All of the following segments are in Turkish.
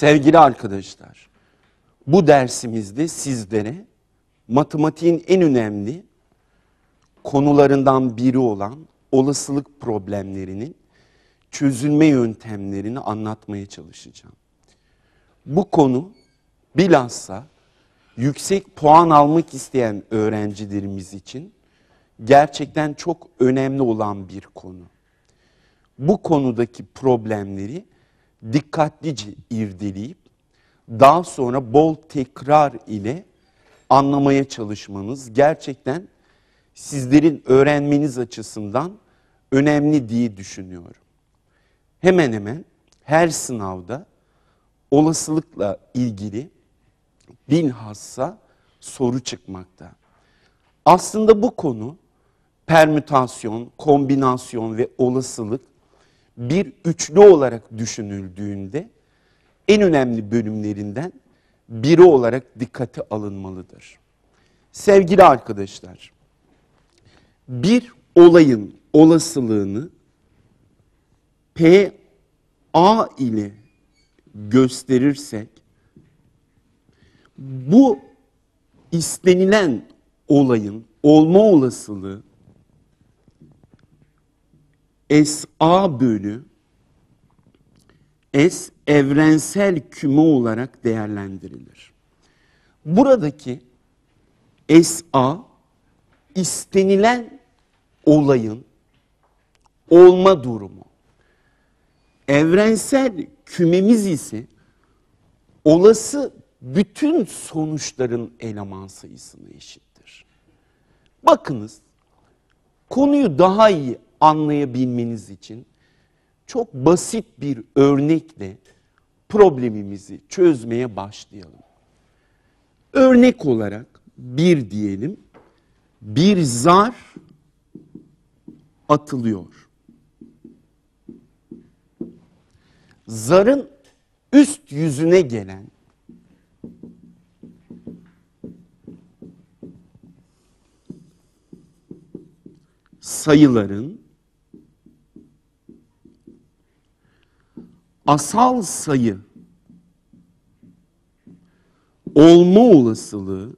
Sevgili arkadaşlar, bu dersimizde sizlere matematiğin en önemli konularından biri olan olasılık problemlerinin çözülme yöntemlerini anlatmaya çalışacağım. Bu konu bilhassa yüksek puan almak isteyen öğrencilerimiz için gerçekten çok önemli olan bir konu. Bu konudaki problemleri dikkatlice irdeleyip daha sonra bol tekrar ile anlamaya çalışmanız gerçekten sizlerin öğrenmeniz açısından önemli diye düşünüyorum. Hemen hemen her sınavda olasılıkla ilgili bilhassa soru çıkmakta. Aslında bu konu permütasyon, kombinasyon ve olasılık bir üçlü olarak düşünüldüğünde en önemli bölümlerinden biri olarak dikkate alınmalıdır. Sevgili arkadaşlar, bir olayın olasılığını P A ile gösterirsek bu istenilen olayın olma olasılığı SA bölü S evrensel küme olarak değerlendirilir. Buradaki SA istenilen olayın olma durumu. Evrensel kümemiz ise olası bütün sonuçların eleman sayısına eşittir. Bakınız konuyu daha iyi anlayabilmeniz için çok basit bir örnekle problemimizi çözmeye başlayalım. Örnek olarak bir diyelim, bir zar atılıyor. Zarın üst yüzüne gelen sayıların asal sayı olma olasılığı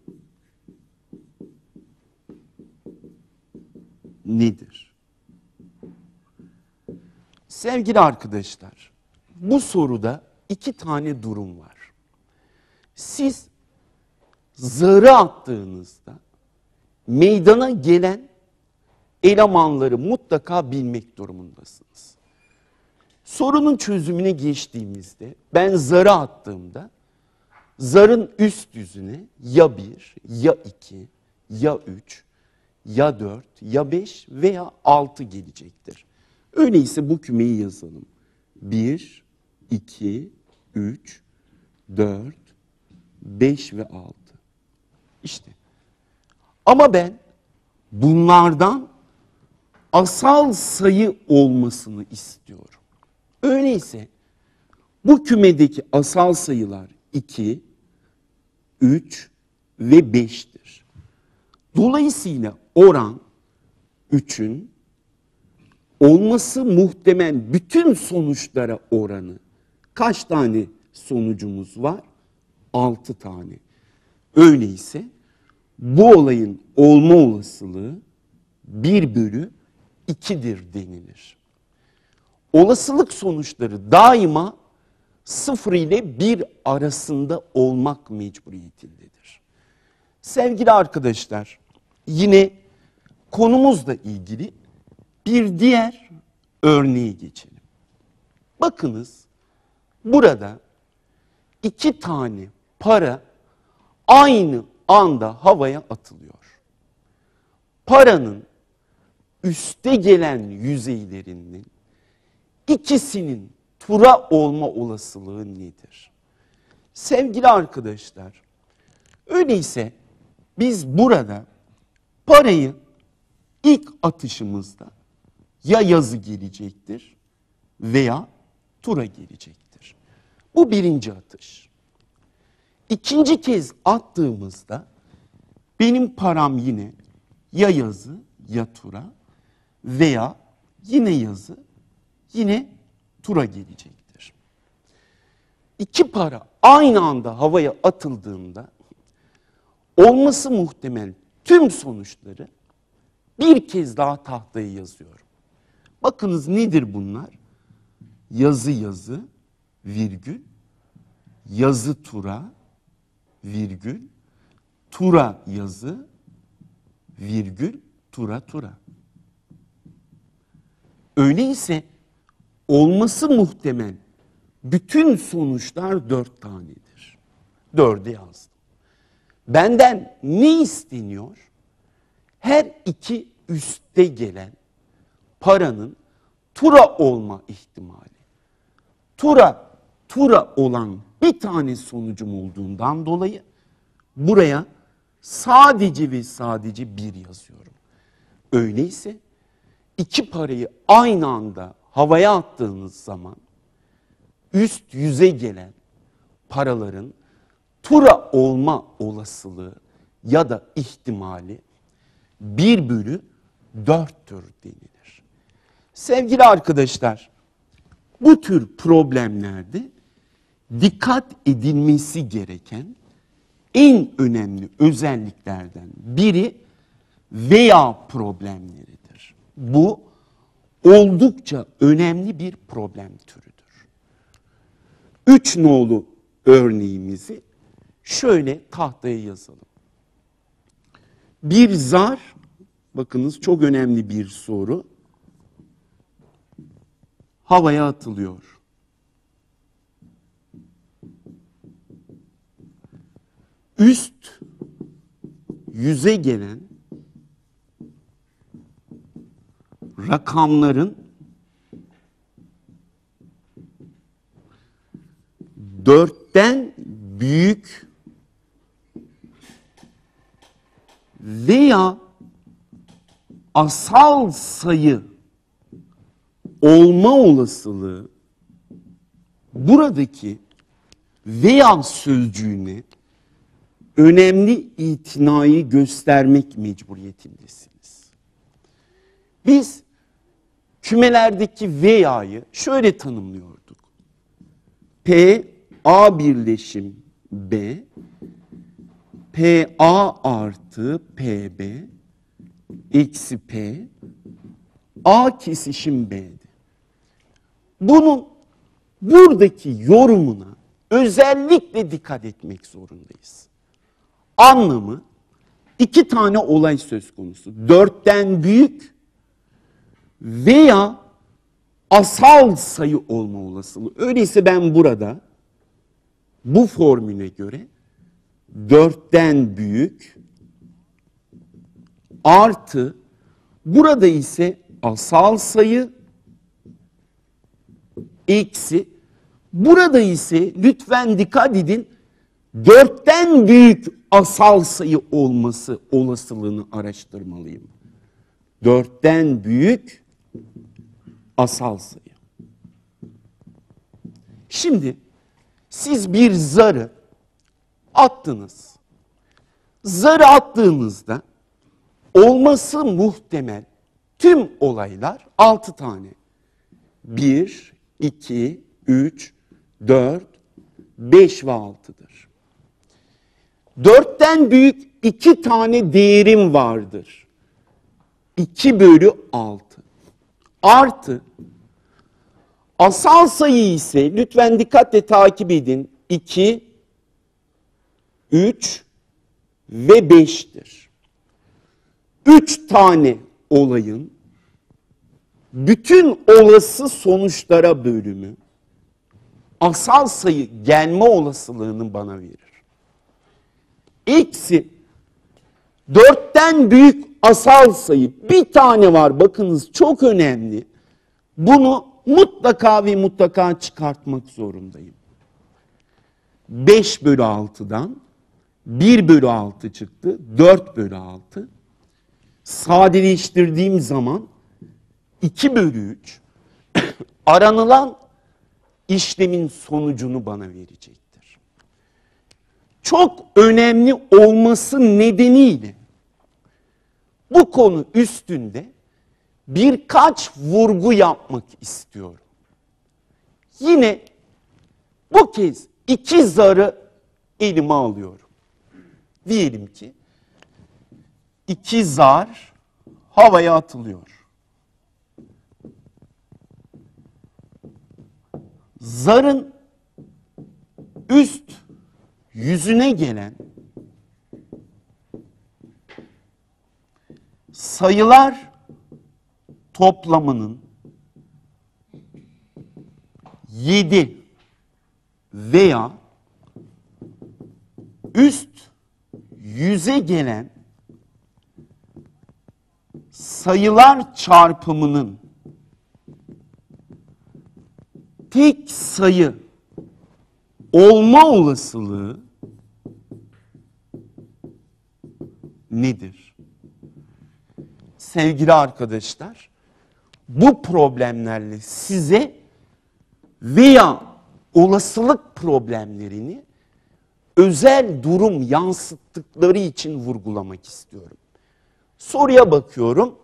nedir? Sevgili arkadaşlar, bu soruda iki tane durum var. Siz zarı attığınızda meydana gelen elemanları mutlaka bilmek durumundasınız. Sorunun çözümüne geçtiğimizde ben zarı attığımda zarın üst yüzüne ya bir, ya iki, ya üç, ya dört, ya beş veya altı gelecektir. Öyleyse bu kümeyi yazalım. Bir, iki, üç, dört, beş ve altı. İşte. Ama ben bunlardan asal sayı olmasını istiyorum. Öyleyse bu kümedeki asal sayılar 2, 3 ve 5'tir. Dolayısıyla oran 3'ün olması muhtemel bütün sonuçlara oranı. Kaç tane sonucumuz var? 6 tane. Öyleyse bu olayın olma olasılığı 1 bölü 2'dir denilir olasılık sonuçları daima sıfır ile bir arasında olmak mecburiyetindedir. Sevgili arkadaşlar, yine konumuzla ilgili bir diğer örneği geçelim. Bakınız burada iki tane para aynı anda havaya atılıyor. Paranın üste gelen yüzeylerinin ikisinin tura olma olasılığı nedir? Sevgili arkadaşlar, öyleyse biz burada parayı ilk atışımızda ya yazı gelecektir veya tura gelecektir. Bu birinci atış. İkinci kez attığımızda benim param yine ya yazı ya tura veya yine yazı yine tura gelecektir. İki para aynı anda havaya atıldığında olması muhtemel tüm sonuçları bir kez daha tahtaya yazıyorum. Bakınız nedir bunlar? Yazı yazı, virgül, yazı tura, virgül, tura yazı, virgül, tura tura. Öyleyse olması muhtemel bütün sonuçlar dört tanedir. Dördü yazdım. Benden ne isteniyor? Her iki üste gelen paranın tura olma ihtimali. Tura, tura olan bir tane sonucum olduğundan dolayı buraya sadece ve sadece bir yazıyorum. Öyleyse iki parayı aynı anda havaya attığınız zaman üst yüze gelen paraların tura olma olasılığı ya da ihtimali bir bölü dörttür denilir. Sevgili arkadaşlar, bu tür problemlerde dikkat edilmesi gereken en önemli özelliklerden biri veya problemleridir. Bu oldukça önemli bir problem türüdür. Üç nolu örneğimizi şöyle tahtaya yazalım. Bir zar, bakınız çok önemli bir soru, havaya atılıyor. Üst yüze gelen rakamların dörtten büyük veya asal sayı olma olasılığı buradaki veya sözcüğüne önemli itinayı göstermek mecburiyetindesiniz. Biz kümelerdeki veya'yı şöyle tanımlıyorduk. P A birleşim B P A artı P B eksi P A kesişim B'di. Bunun buradaki yorumuna özellikle dikkat etmek zorundayız. Anlamı iki tane olay söz konusu. Dörtten büyük veya asal sayı olma olasılığı. Öyleyse ben burada bu formüle göre dörtten büyük artı burada ise asal sayı eksi burada ise lütfen dikkat edin dörtten büyük asal sayı olması olasılığını araştırmalıyım. dörtten büyük Asal sayı. Şimdi siz bir zarı attınız. Zarı attığınızda olması muhtemel tüm olaylar 6 tane. 1, 2, 3, 4, 5 ve 6'dır. Dörtten büyük iki tane değerim vardır. 2 bölü 6. Artı asal sayı ise lütfen dikkatle takip edin. 2, 3 ve 5'tir. 3 tane olayın bütün olası sonuçlara bölümü asal sayı gelme olasılığını bana verir. Eksi dörtten büyük asal sayı bir tane var bakınız çok önemli. Bunu mutlaka ve mutlaka çıkartmak zorundayım. 5 bölü 6'dan 1 bölü 6 çıktı. 4 bölü 6. Sadeleştirdiğim zaman 2 bölü 3 aranılan işlemin sonucunu bana verecektir. Çok önemli olması nedeniyle bu konu üstünde birkaç vurgu yapmak istiyorum. Yine bu kez iki zarı elime alıyorum. Diyelim ki iki zar havaya atılıyor. Zarın üst yüzüne gelen sayılar toplamının 7 veya üst yüze gelen sayılar çarpımının tek sayı olma olasılığı nedir? sevgili arkadaşlar bu problemlerle size veya olasılık problemlerini özel durum yansıttıkları için vurgulamak istiyorum. Soruya bakıyorum.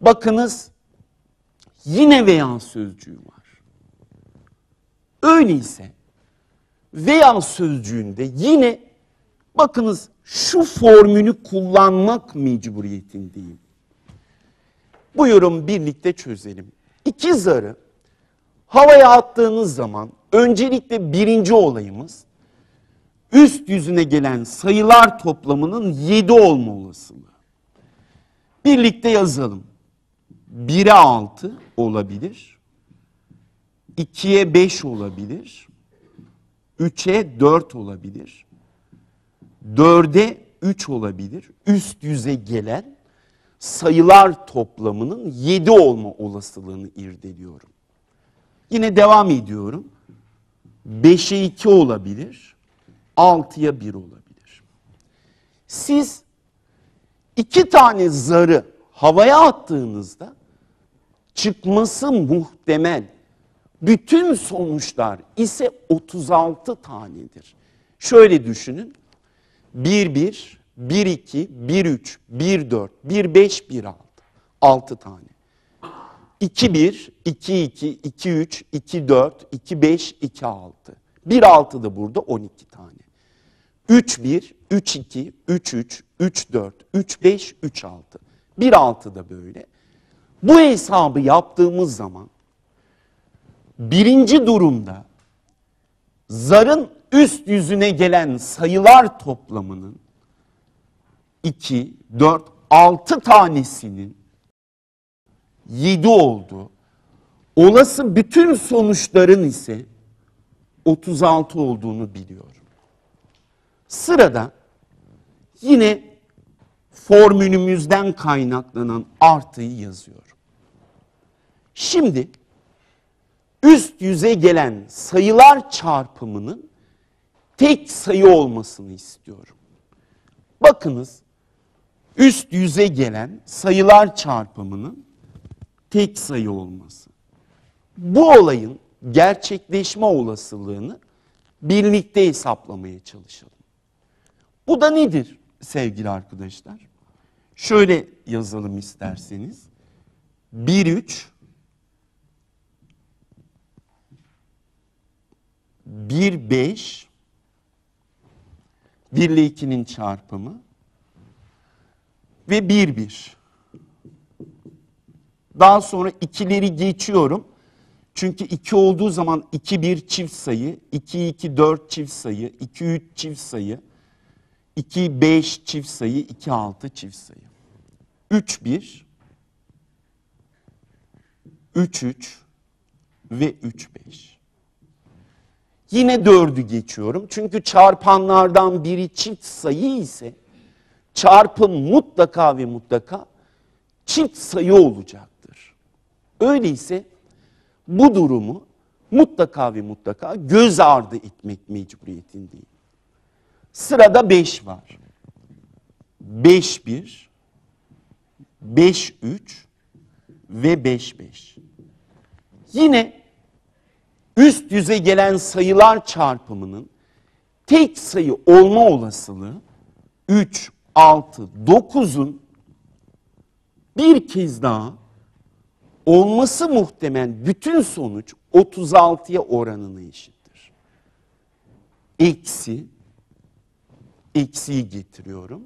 Bakınız yine veya sözcüğü var. Öyleyse veya sözcüğünde yine bakınız şu formülü kullanmak mecburiyetindeyim. Buyurun birlikte çözelim. İki zarı havaya attığınız zaman öncelikle birinci olayımız üst yüzüne gelen sayılar toplamının 7 olma olasılığı. Birlikte yazalım. 1'e 6 olabilir. 2'ye 5 olabilir. 3'e 4 olabilir. 4'e 3 olabilir. Üst yüze gelen sayılar toplamının 7 olma olasılığını irdeliyorum. Yine devam ediyorum. 5'e 2 olabilir, 6'ya 1 olabilir. Siz iki tane zarı havaya attığınızda çıkması muhtemel bütün sonuçlar ise 36 tanedir. Şöyle düşünün. 1 1 1-2, 1-3, 1-4, 1-5, 1-6. 6 tane. 2-1, 2-2, 2-3, 2-4, 2-5, 2-6. 1-6 da burada 12 tane. 3-1, 3-2, 3-3, 3-4, 3-5, 3-6. 1-6 da böyle. Bu hesabı yaptığımız zaman birinci durumda zarın üst yüzüne gelen sayılar toplamının 2, 4, 6 tanesinin 7 oldu. Olası bütün sonuçların ise 36 olduğunu biliyorum. Sırada yine formülümüzden kaynaklanan artıyı yazıyorum. Şimdi üst yüze gelen sayılar çarpımının tek sayı olmasını istiyorum. Bakınız üst yüze gelen sayılar çarpımının tek sayı olması. Bu olayın gerçekleşme olasılığını birlikte hesaplamaya çalışalım. Bu da nedir sevgili arkadaşlar? Şöyle yazalım isterseniz. 1 3 1 5 1 ile 2'nin çarpımı ve 1-1. Bir, bir. Daha sonra ikileri geçiyorum. Çünkü 2 olduğu zaman 2-1 çift sayı, 2-2-4 çift sayı, 2-3 çift sayı, 2-5 çift sayı, 2-6 çift sayı. 3-1, 3-3 ve 3-5. Yine 4'ü geçiyorum. Çünkü çarpanlardan biri çift sayı ise çarpım mutlaka ve mutlaka çift sayı olacaktır. Öyleyse bu durumu mutlaka ve mutlaka göz ardı etmek mecburiyetindeyim. Sırada 5 var. 5 1, 5 3 ve 5 5. Yine üst yüze gelen sayılar çarpımının tek sayı olma olasılığı 3 6, 9'un bir kez daha olması muhtemel bütün sonuç 36'ya oranına eşittir. Eksi, eksiyi getiriyorum.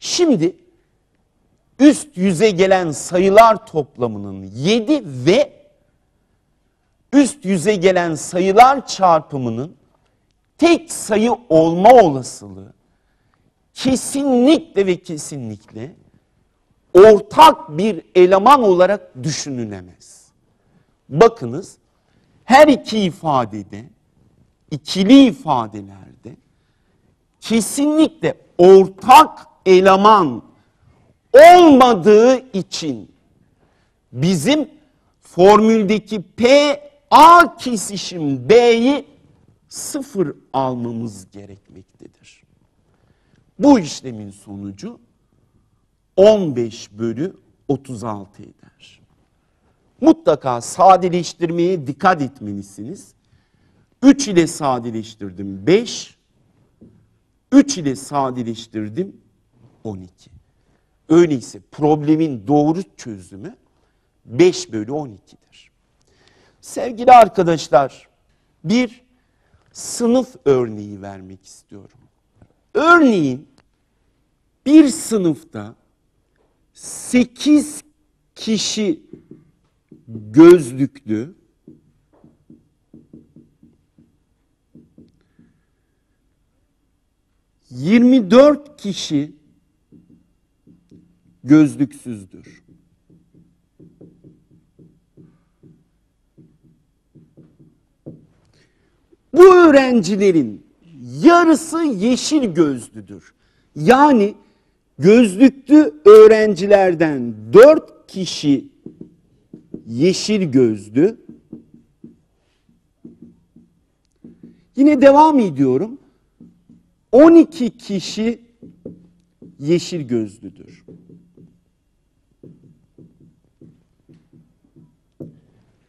Şimdi üst yüze gelen sayılar toplamının 7 ve üst yüze gelen sayılar çarpımının tek sayı olma olasılığı kesinlikle ve kesinlikle ortak bir eleman olarak düşünülemez. Bakınız her iki ifadede, ikili ifadelerde kesinlikle ortak eleman olmadığı için bizim formüldeki P A kesişim B'yi sıfır almamız gerekmektedir. Bu işlemin sonucu 15 bölü 36 eder. Mutlaka sadeleştirmeye dikkat etmelisiniz. 3 ile sadeleştirdim 5, 3 ile sadeleştirdim 12. Öyleyse problemin doğru çözümü 5 bölü 12'dir. Sevgili arkadaşlar, bir sınıf örneği vermek istiyorum. Örneğin bir sınıfta 8 kişi gözlüklü yirmi dört kişi gözlüksüzdür. Bu öğrencilerin yarısı yeşil gözlüdür. Yani gözlüklü öğrencilerden dört kişi yeşil gözlü. Yine devam ediyorum. 12 kişi yeşil gözlüdür.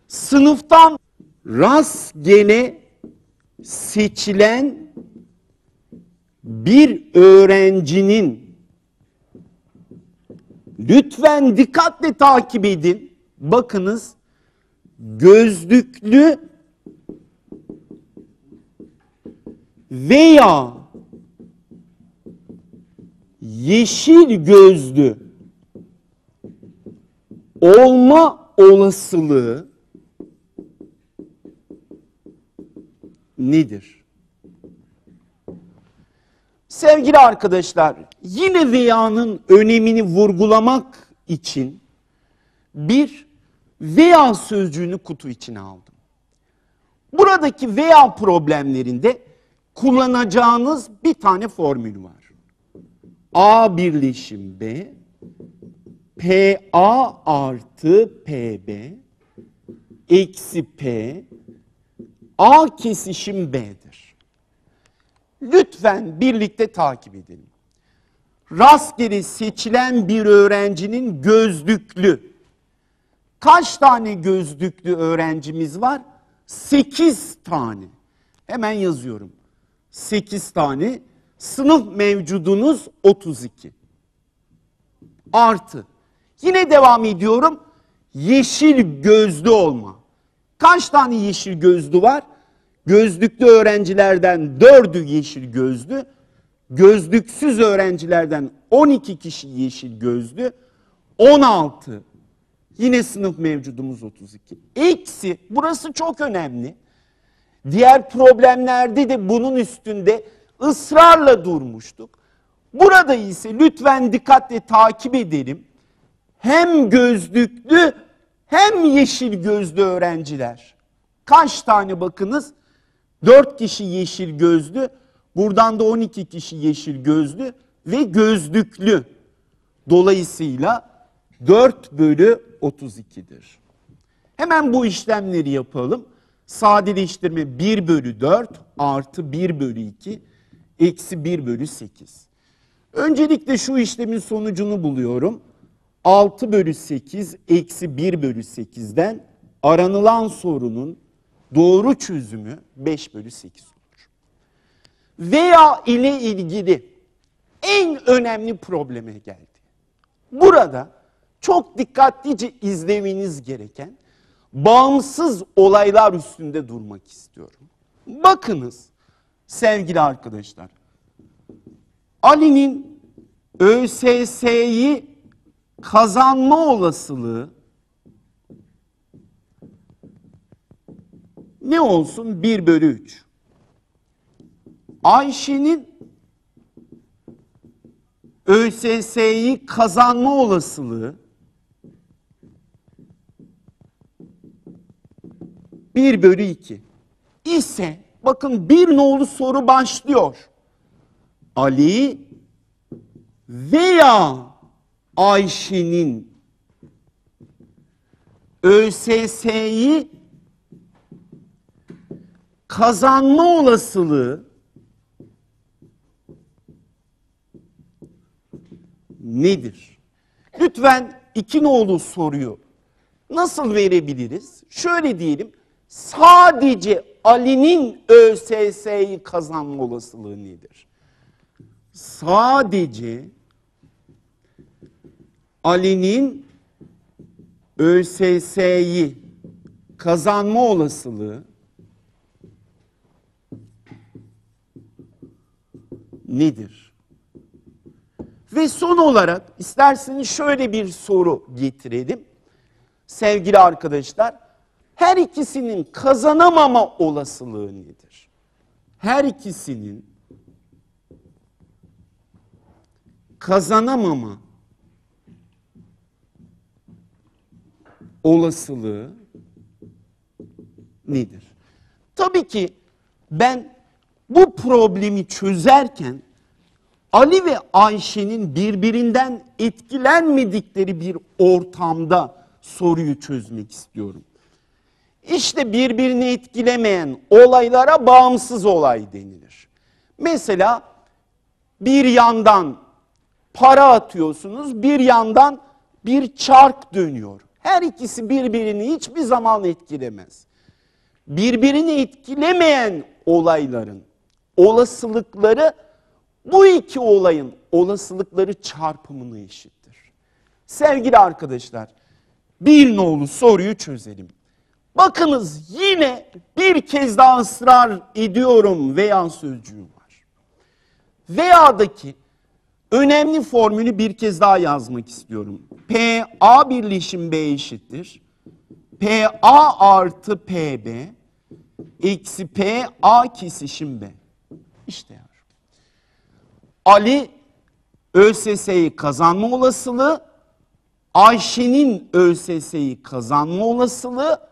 Sınıftan rastgele seçilen bir öğrencinin lütfen dikkatle takip edin. Bakınız gözlüklü veya yeşil gözlü olma olasılığı nedir? Sevgili arkadaşlar yine veyanın önemini vurgulamak için bir veya sözcüğünü kutu içine aldım. Buradaki veya problemlerinde kullanacağınız bir tane formül var. A birleşim B, PA artı PB, eksi P, A kesişim B'dir. Lütfen birlikte takip edin. Rastgele seçilen bir öğrencinin gözlüklü. Kaç tane gözlüklü öğrencimiz var? Sekiz tane. Hemen yazıyorum. Sekiz tane. Sınıf mevcudunuz 32. Artı. Yine devam ediyorum. Yeşil gözlü olma. Kaç tane yeşil gözlü var? Gözlüklü öğrencilerden dördü yeşil gözlü, gözlüksüz öğrencilerden 12 kişi yeşil gözlü, 16 yine sınıf mevcudumuz 32. Eksi burası çok önemli. Diğer problemlerde de bunun üstünde ısrarla durmuştuk. Burada ise lütfen dikkatle takip edelim. Hem gözlüklü hem yeşil gözlü öğrenciler. Kaç tane bakınız? 4 kişi yeşil gözlü, buradan da 12 kişi yeşil gözlü ve gözlüklü. Dolayısıyla 4 bölü 32'dir. Hemen bu işlemleri yapalım. Sadeleştirme 1 bölü 4 artı 1 bölü 2 eksi 1 bölü 8. Öncelikle şu işlemin sonucunu buluyorum. 6 bölü 8 eksi 1 bölü 8'den aranılan sorunun doğru çözümü 5 bölü 8 olur. Veya ile ilgili en önemli probleme geldi. Burada çok dikkatlice izlemeniz gereken bağımsız olaylar üstünde durmak istiyorum. Bakınız sevgili arkadaşlar. Ali'nin ÖSS'yi kazanma olasılığı ne olsun 1 bölü 3. Ayşe'nin ÖSS'yi kazanma olasılığı 1 bölü 2 İse bakın bir nolu soru başlıyor. Ali veya Ayşe'nin ÖSS'yi kazanma olasılığı nedir? Lütfen iki nolu soruyu nasıl verebiliriz? Şöyle diyelim, sadece Ali'nin ÖSS'yi kazanma olasılığı nedir? Sadece Ali'nin ÖSS'yi kazanma olasılığı nedir? Ve son olarak isterseniz şöyle bir soru getirelim. Sevgili arkadaşlar, her ikisinin kazanamama olasılığı nedir? Her ikisinin kazanamama olasılığı nedir? Tabii ki ben bu problemi çözerken Ali ve Ayşe'nin birbirinden etkilenmedikleri bir ortamda soruyu çözmek istiyorum. İşte birbirini etkilemeyen olaylara bağımsız olay denilir. Mesela bir yandan para atıyorsunuz, bir yandan bir çark dönüyor. Her ikisi birbirini hiçbir zaman etkilemez. Birbirini etkilemeyen olayların olasılıkları bu iki olayın olasılıkları çarpımına eşittir. Sevgili arkadaşlar bir nolu soruyu çözelim. Bakınız yine bir kez daha ısrar ediyorum veya sözcüğüm var. Veya'daki önemli formülü bir kez daha yazmak istiyorum. P A birleşim B eşittir. P A artı P B eksi P A kesişim B. İşte yavrum. Ali ÖSS'yi kazanma olasılığı, Ayşe'nin ÖSS'yi kazanma olasılığı,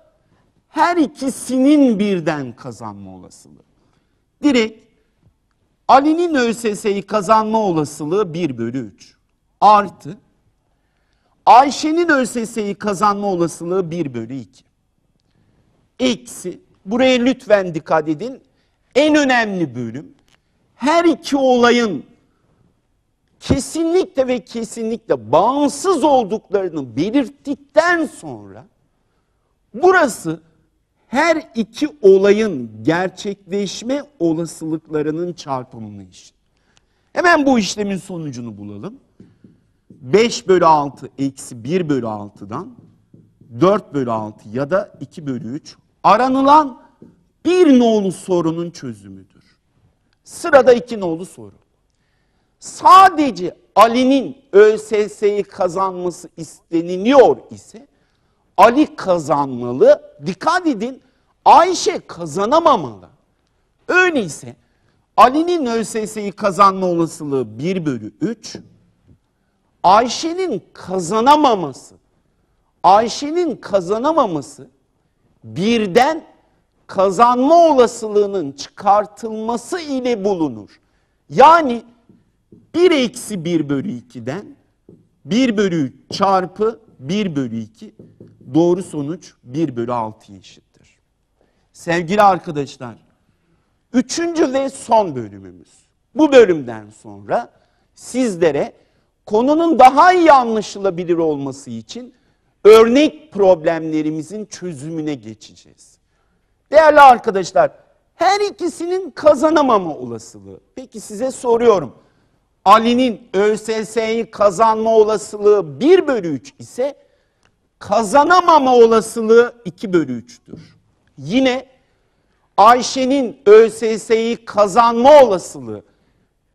her ikisinin birden kazanma olasılığı. Direkt Ali'nin ÖSS'yi kazanma olasılığı 1 bölü 3 artı Ayşe'nin ÖSS'yi kazanma olasılığı 1 bölü 2. Eksi, buraya lütfen dikkat edin. En önemli bölüm her iki olayın kesinlikle ve kesinlikle bağımsız olduklarını belirttikten sonra burası her iki olayın gerçekleşme olasılıklarının çarpımını işi. Hemen bu işlemin sonucunu bulalım. 5 bölü 6 eksi 1 bölü 6'dan 4 bölü 6 ya da 2 bölü 3 aranılan bir nolu sorunun çözümüdür. Sırada iki nolu soru. Sadece Ali'nin ÖSS'yi kazanması isteniliyor ise Ali kazanmalı. Dikkat edin Ayşe kazanamamalı. Öyleyse Ali'nin ÖSS'yi kazanma olasılığı 1 bölü 3. Ayşe'nin kazanamaması, Ayşe'nin kazanamaması birden kazanma olasılığının çıkartılması ile bulunur. Yani 1 eksi 1 bölü 2'den 1 bölü 3 çarpı 1 bölü 2 doğru sonuç 1 bölü 6 eşittir. Sevgili arkadaşlar, üçüncü ve son bölümümüz. Bu bölümden sonra sizlere konunun daha iyi anlaşılabilir olması için örnek problemlerimizin çözümüne geçeceğiz. Değerli arkadaşlar, her ikisinin kazanamama olasılığı. Peki size soruyorum. Ali'nin ÖSS'yi kazanma olasılığı 1 bölü 3 ise kazanamama olasılığı 2 bölü 3'tür. Yine Ayşe'nin ÖSS'yi kazanma olasılığı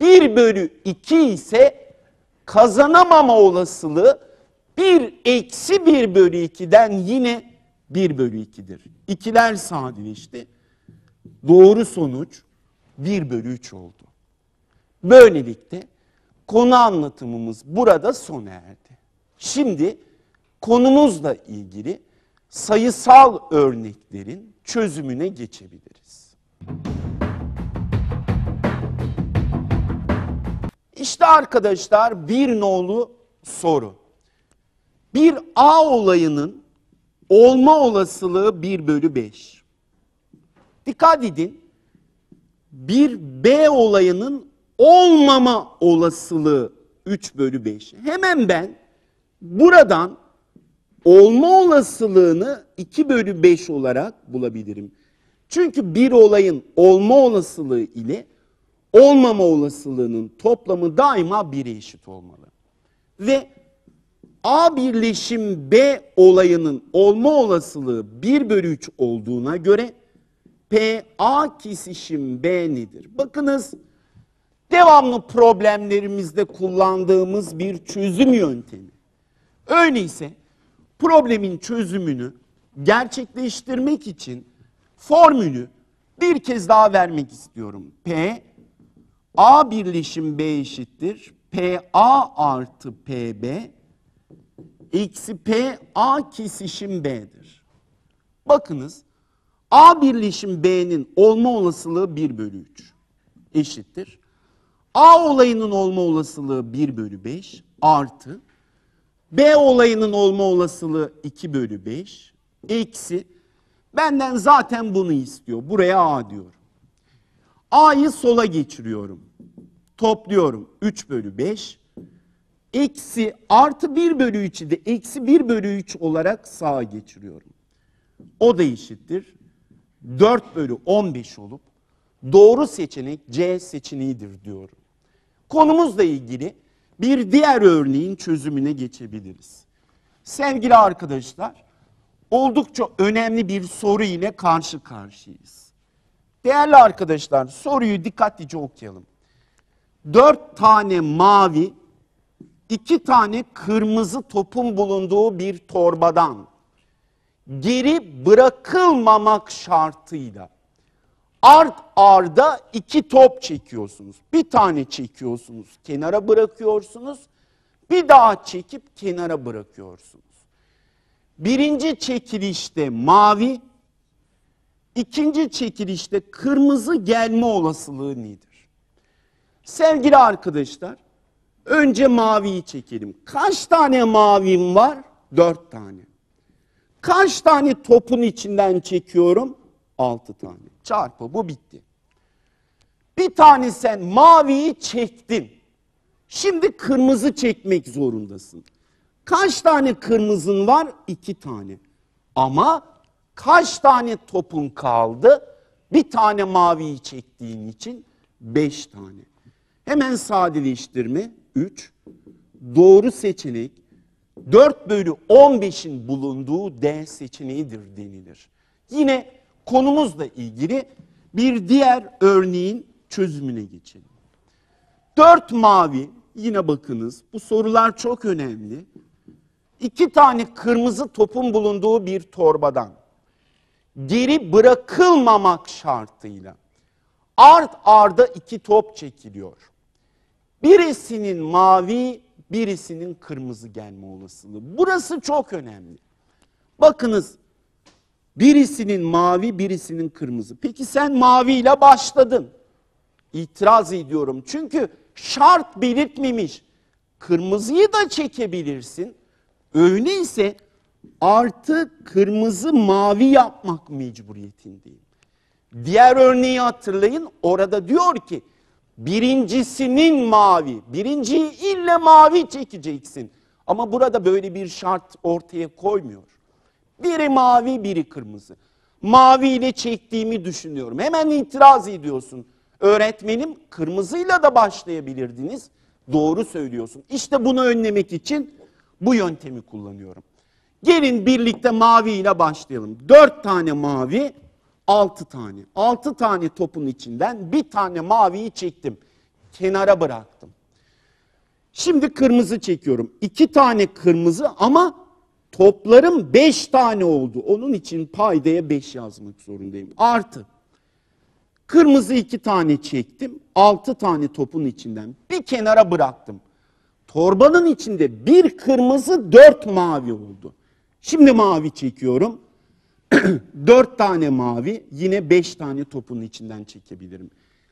1 bölü 2 ise kazanamama olasılığı 1 eksi 1 bölü 2'den yine 1 bölü 2'dir. İkiler sadeleşti. Doğru sonuç 1 bölü 3 oldu. Böylelikle konu anlatımımız burada sona erdi. Şimdi konumuzla ilgili sayısal örneklerin çözümüne geçebiliriz. İşte arkadaşlar bir nolu soru. Bir A olayının olma olasılığı 1 bölü 5. Dikkat edin. Bir B olayının olmama olasılığı 3 bölü 5. Hemen ben buradan olma olasılığını 2 bölü 5 olarak bulabilirim. Çünkü bir olayın olma olasılığı ile olmama olasılığının toplamı daima 1'e eşit olmalı. Ve A birleşim B olayının olma olasılığı 1 bölü 3 olduğuna göre P A kesişim B nedir? Bakınız devamlı problemlerimizde kullandığımız bir çözüm yöntemi. Öyleyse problemin çözümünü gerçekleştirmek için formülü bir kez daha vermek istiyorum. P A birleşim B eşittir. P A artı P B eksi P A kesişim B'dir. Bakınız A birleşim B'nin olma olasılığı 1 bölü 3 eşittir. A olayının olma olasılığı 1 bölü 5 artı B olayının olma olasılığı 2 bölü 5 eksi benden zaten bunu istiyor. Buraya A diyorum. A'yı sola geçiriyorum. Topluyorum 3 bölü 5 eksi artı 1 bölü 3'ü de eksi 1 bölü 3 olarak sağa geçiriyorum. O da eşittir. 4 bölü 15 olup doğru seçenek C seçeneğidir diyorum. Konumuzla ilgili bir diğer örneğin çözümüne geçebiliriz. Sevgili arkadaşlar, oldukça önemli bir soru ile karşı karşıyayız. Değerli arkadaşlar, soruyu dikkatlice okuyalım. Dört tane mavi iki tane kırmızı topun bulunduğu bir torbadan geri bırakılmamak şartıyla art arda iki top çekiyorsunuz. Bir tane çekiyorsunuz, kenara bırakıyorsunuz. Bir daha çekip kenara bırakıyorsunuz. Birinci çekilişte mavi, ikinci çekilişte kırmızı gelme olasılığı nedir? Sevgili arkadaşlar, Önce maviyi çekelim. Kaç tane mavim var? Dört tane. Kaç tane topun içinden çekiyorum? Altı tane. Çarpı bu bitti. Bir tane sen maviyi çektin. Şimdi kırmızı çekmek zorundasın. Kaç tane kırmızın var? İki tane. Ama kaç tane topun kaldı? Bir tane maviyi çektiğin için beş tane. Hemen sadeleştirme. 3, doğru seçenek 4 bölü 15'in bulunduğu D seçeneğidir denilir. Yine konumuzla ilgili bir diğer örneğin çözümüne geçelim. 4 mavi, yine bakınız bu sorular çok önemli. İki tane kırmızı topun bulunduğu bir torbadan geri bırakılmamak şartıyla art arda iki top çekiliyor. Birisinin mavi, birisinin kırmızı gelme olasılığı. Burası çok önemli. Bakınız birisinin mavi, birisinin kırmızı. Peki sen maviyle başladın. İtiraz ediyorum çünkü şart belirtmemiş. Kırmızıyı da çekebilirsin. Öyleyse artı kırmızı mavi yapmak mecburiyetindeyim. Diğer örneği hatırlayın orada diyor ki birincisinin mavi. Birinciyi ille mavi çekeceksin. Ama burada böyle bir şart ortaya koymuyor. Biri mavi, biri kırmızı. Maviyle çektiğimi düşünüyorum. Hemen itiraz ediyorsun. Öğretmenim kırmızıyla da başlayabilirdiniz. Doğru söylüyorsun. İşte bunu önlemek için bu yöntemi kullanıyorum. Gelin birlikte maviyle başlayalım. Dört tane mavi, Altı tane. Altı tane topun içinden bir tane maviyi çektim. Kenara bıraktım. Şimdi kırmızı çekiyorum. İki tane kırmızı ama toplarım beş tane oldu. Onun için paydaya beş yazmak zorundayım. Artı. Kırmızı iki tane çektim. Altı tane topun içinden bir kenara bıraktım. Torbanın içinde bir kırmızı dört mavi oldu. Şimdi mavi çekiyorum. 4 tane mavi yine 5 tane topun içinden çekebilirim.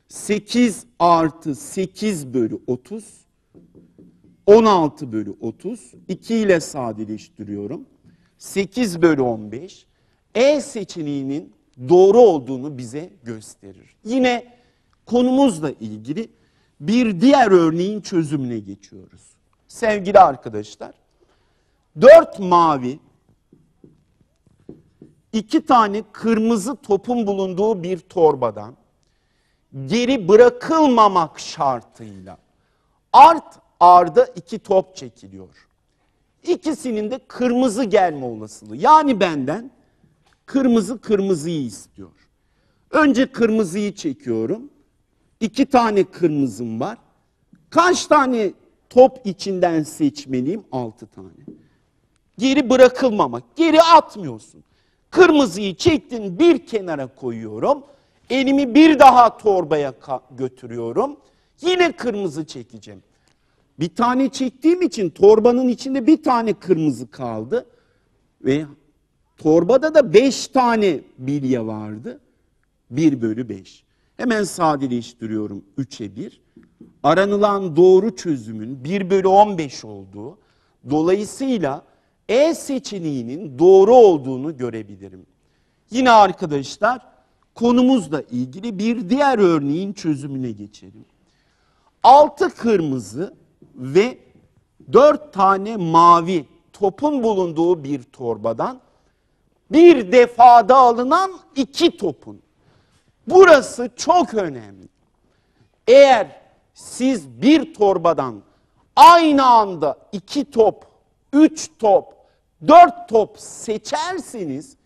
8 artı 8 bölü 30 16 bölü 30 2 ile sadeleştiriyorum. 8 bölü 15 E seçeneğinin doğru olduğunu bize gösterir. Yine konumuzla ilgili bir diğer örneğin çözümüne geçiyoruz. Sevgili arkadaşlar 4 mavi iki tane kırmızı topun bulunduğu bir torbadan geri bırakılmamak şartıyla art arda iki top çekiliyor. İkisinin de kırmızı gelme olasılığı. Yani benden kırmızı kırmızıyı istiyor. Önce kırmızıyı çekiyorum. İki tane kırmızım var. Kaç tane top içinden seçmeliyim? Altı tane. Geri bırakılmamak. Geri atmıyorsun. Kırmızıyı çektin, bir kenara koyuyorum. Elimi bir daha torbaya götürüyorum. Yine kırmızı çekeceğim. Bir tane çektiğim için torbanın içinde bir tane kırmızı kaldı. Ve torbada da beş tane bilye vardı. Bir bölü beş. Hemen sadeleştiriyorum üçe bir. Aranılan doğru çözümün bir bölü on beş olduğu. Dolayısıyla e seçeneğinin doğru olduğunu görebilirim. Yine arkadaşlar konumuzla ilgili bir diğer örneğin çözümüne geçelim. 6 kırmızı ve 4 tane mavi topun bulunduğu bir torbadan bir defada alınan iki topun. Burası çok önemli. Eğer siz bir torbadan aynı anda iki top, üç top, Dört top seçersiniz,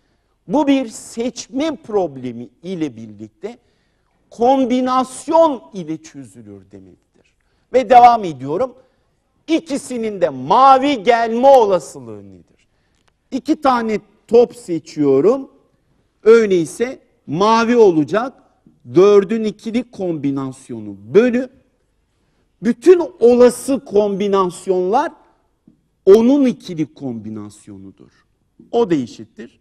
bu bir seçme problemi ile birlikte kombinasyon ile çözülür demektir. Ve devam ediyorum. İkisinin de mavi gelme olasılığı nedir? İki tane top seçiyorum. Öyleyse mavi olacak. Dördün ikili kombinasyonu bölü. Bütün olası kombinasyonlar onun ikili kombinasyonudur. O da eşittir.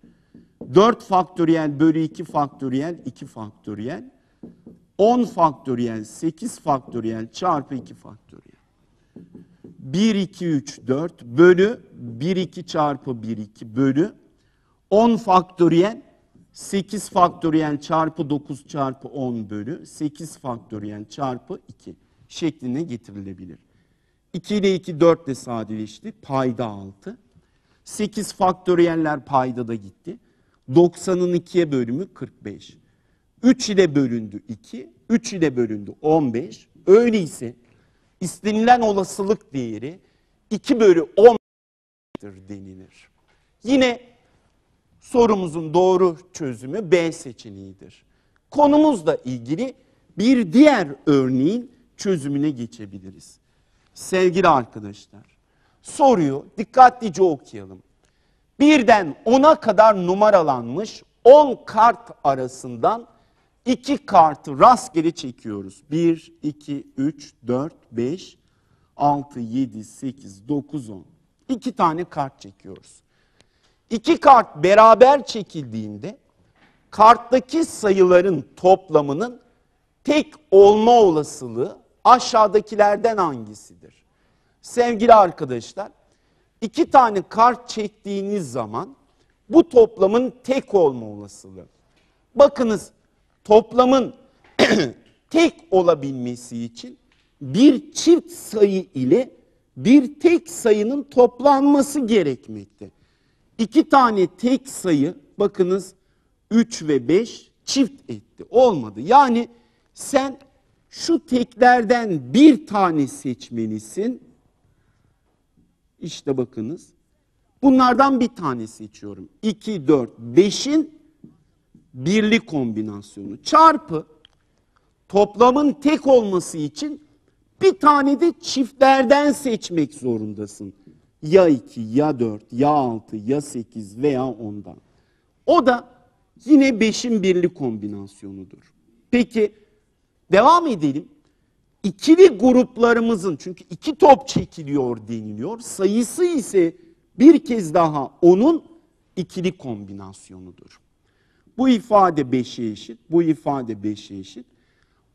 4 faktöriyel bölü 2 faktöriyel 2 faktöriyel 10 faktöriyel 8 faktöriyel çarpı 2 faktöriyel. 1, 2, 3, 4 bölü 1, 2 çarpı 1, 2 bölü 10 faktöriyel 8 faktöriyel çarpı 9 çarpı 10 bölü 8 faktöriyel çarpı 2 şeklinde getirilebilir. 2 ile 2 4 ile sadeleşti. Payda 6. 8 faktöriyeller payda da gitti. 90'ın 2'ye bölümü 45. 3 ile bölündü 2, 3 ile bölündü 15. Öyleyse istenilen olasılık değeri 2 bölü 10'tir denilir. Yine sorumuzun doğru çözümü B seçeneğidir. Konumuzla ilgili bir diğer örneğin çözümüne geçebiliriz sevgili arkadaşlar. Soruyu dikkatlice okuyalım. Birden ona kadar numaralanmış 10 kart arasından iki kartı rastgele çekiyoruz. 1, 2, 3, 4, 5, 6, 7, 8, 9, 10. İki tane kart çekiyoruz. İki kart beraber çekildiğinde karttaki sayıların toplamının tek olma olasılığı aşağıdakilerden hangisidir? Sevgili arkadaşlar, iki tane kart çektiğiniz zaman bu toplamın tek olma olasılığı. Bakınız toplamın tek olabilmesi için bir çift sayı ile bir tek sayının toplanması gerekmekte. İki tane tek sayı bakınız 3 ve 5 çift etti. Olmadı. Yani sen şu teklerden bir tane seçmelisin. İşte bakınız. Bunlardan bir tane seçiyorum. 2, 4, 5'in birli kombinasyonu. Çarpı toplamın tek olması için bir tane de çiftlerden seçmek zorundasın. Ya 2, ya 4, ya 6, ya 8 veya 10'dan. O da yine 5'in birli kombinasyonudur. Peki Devam edelim. İkili gruplarımızın çünkü iki top çekiliyor deniliyor. Sayısı ise bir kez daha onun ikili kombinasyonudur. Bu ifade 5'e eşit, bu ifade 5'e eşit.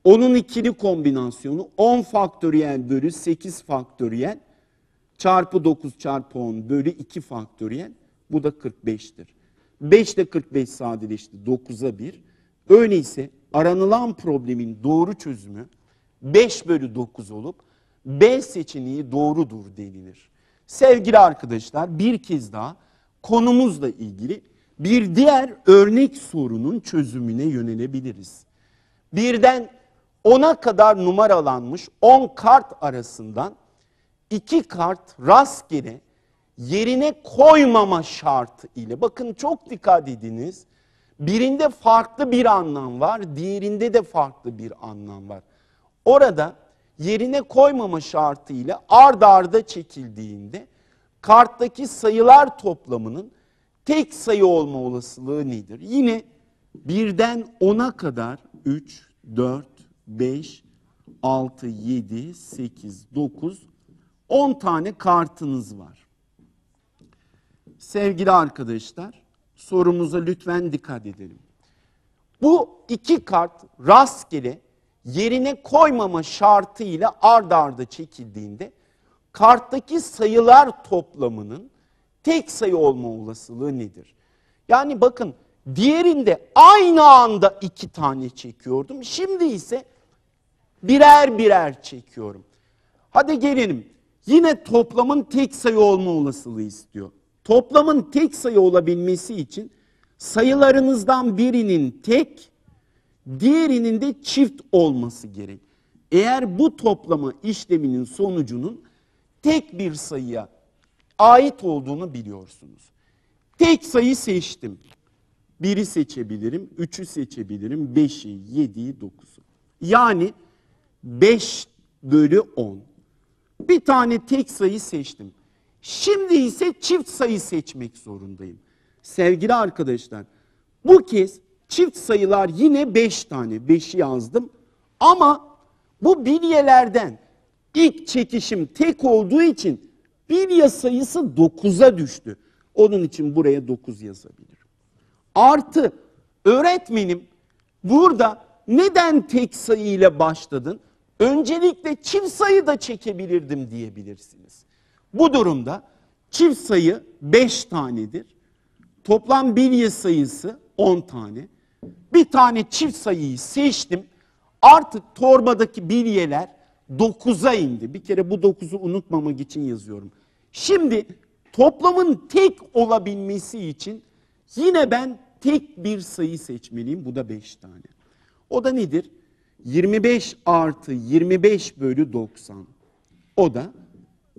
Onun ikili kombinasyonu 10 faktöriyel bölü 8 faktöriyel çarpı 9 çarpı 10 bölü 2 faktöriyel. Bu da 45'tir. 5 ile 45 sadeleşti 9'a 1. Öyleyse aranılan problemin doğru çözümü 5 bölü 9 olup B seçeneği doğrudur denilir. Sevgili arkadaşlar bir kez daha konumuzla ilgili bir diğer örnek sorunun çözümüne yönelebiliriz. Birden 10'a kadar numaralanmış 10 kart arasından 2 kart rastgele yerine koymama şartı ile bakın çok dikkat ediniz Birinde farklı bir anlam var, diğerinde de farklı bir anlam var. Orada yerine koymama şartıyla ard arda çekildiğinde karttaki sayılar toplamının tek sayı olma olasılığı nedir? Yine birden ona kadar 3, 4, 5, 6, 7, 8, 9, 10 tane kartınız var. Sevgili arkadaşlar, sorumuza lütfen dikkat edelim. Bu iki kart rastgele yerine koymama şartıyla ard arda çekildiğinde karttaki sayılar toplamının tek sayı olma olasılığı nedir? Yani bakın diğerinde aynı anda iki tane çekiyordum. Şimdi ise birer birer çekiyorum. Hadi gelelim. Yine toplamın tek sayı olma olasılığı istiyor. Toplamın tek sayı olabilmesi için sayılarınızdan birinin tek, diğerinin de çift olması gerek. Eğer bu toplama işleminin sonucunun tek bir sayıya ait olduğunu biliyorsunuz. Tek sayı seçtim. Biri seçebilirim, üçü seçebilirim, beşi, yediyi, dokuzu. Yani beş bölü on. Bir tane tek sayı seçtim. Şimdi ise çift sayı seçmek zorundayım. Sevgili arkadaşlar, bu kez çift sayılar yine 5 tane, 5'i yazdım. Ama bu bilyelerden ilk çekişim tek olduğu için bilye sayısı 9'a düştü. Onun için buraya 9 yazabilirim. Artı öğretmenim burada neden tek sayı ile başladın? Öncelikle çift sayı da çekebilirdim diyebilirsiniz. Bu durumda çift sayı 5 tanedir. Toplam bilye sayısı 10 tane. Bir tane çift sayıyı seçtim. Artık torbadaki bilyeler 9'a indi. Bir kere bu 9'u unutmamak için yazıyorum. Şimdi toplamın tek olabilmesi için yine ben tek bir sayı seçmeliyim. Bu da 5 tane. O da nedir? 25 artı 25 bölü 90. O da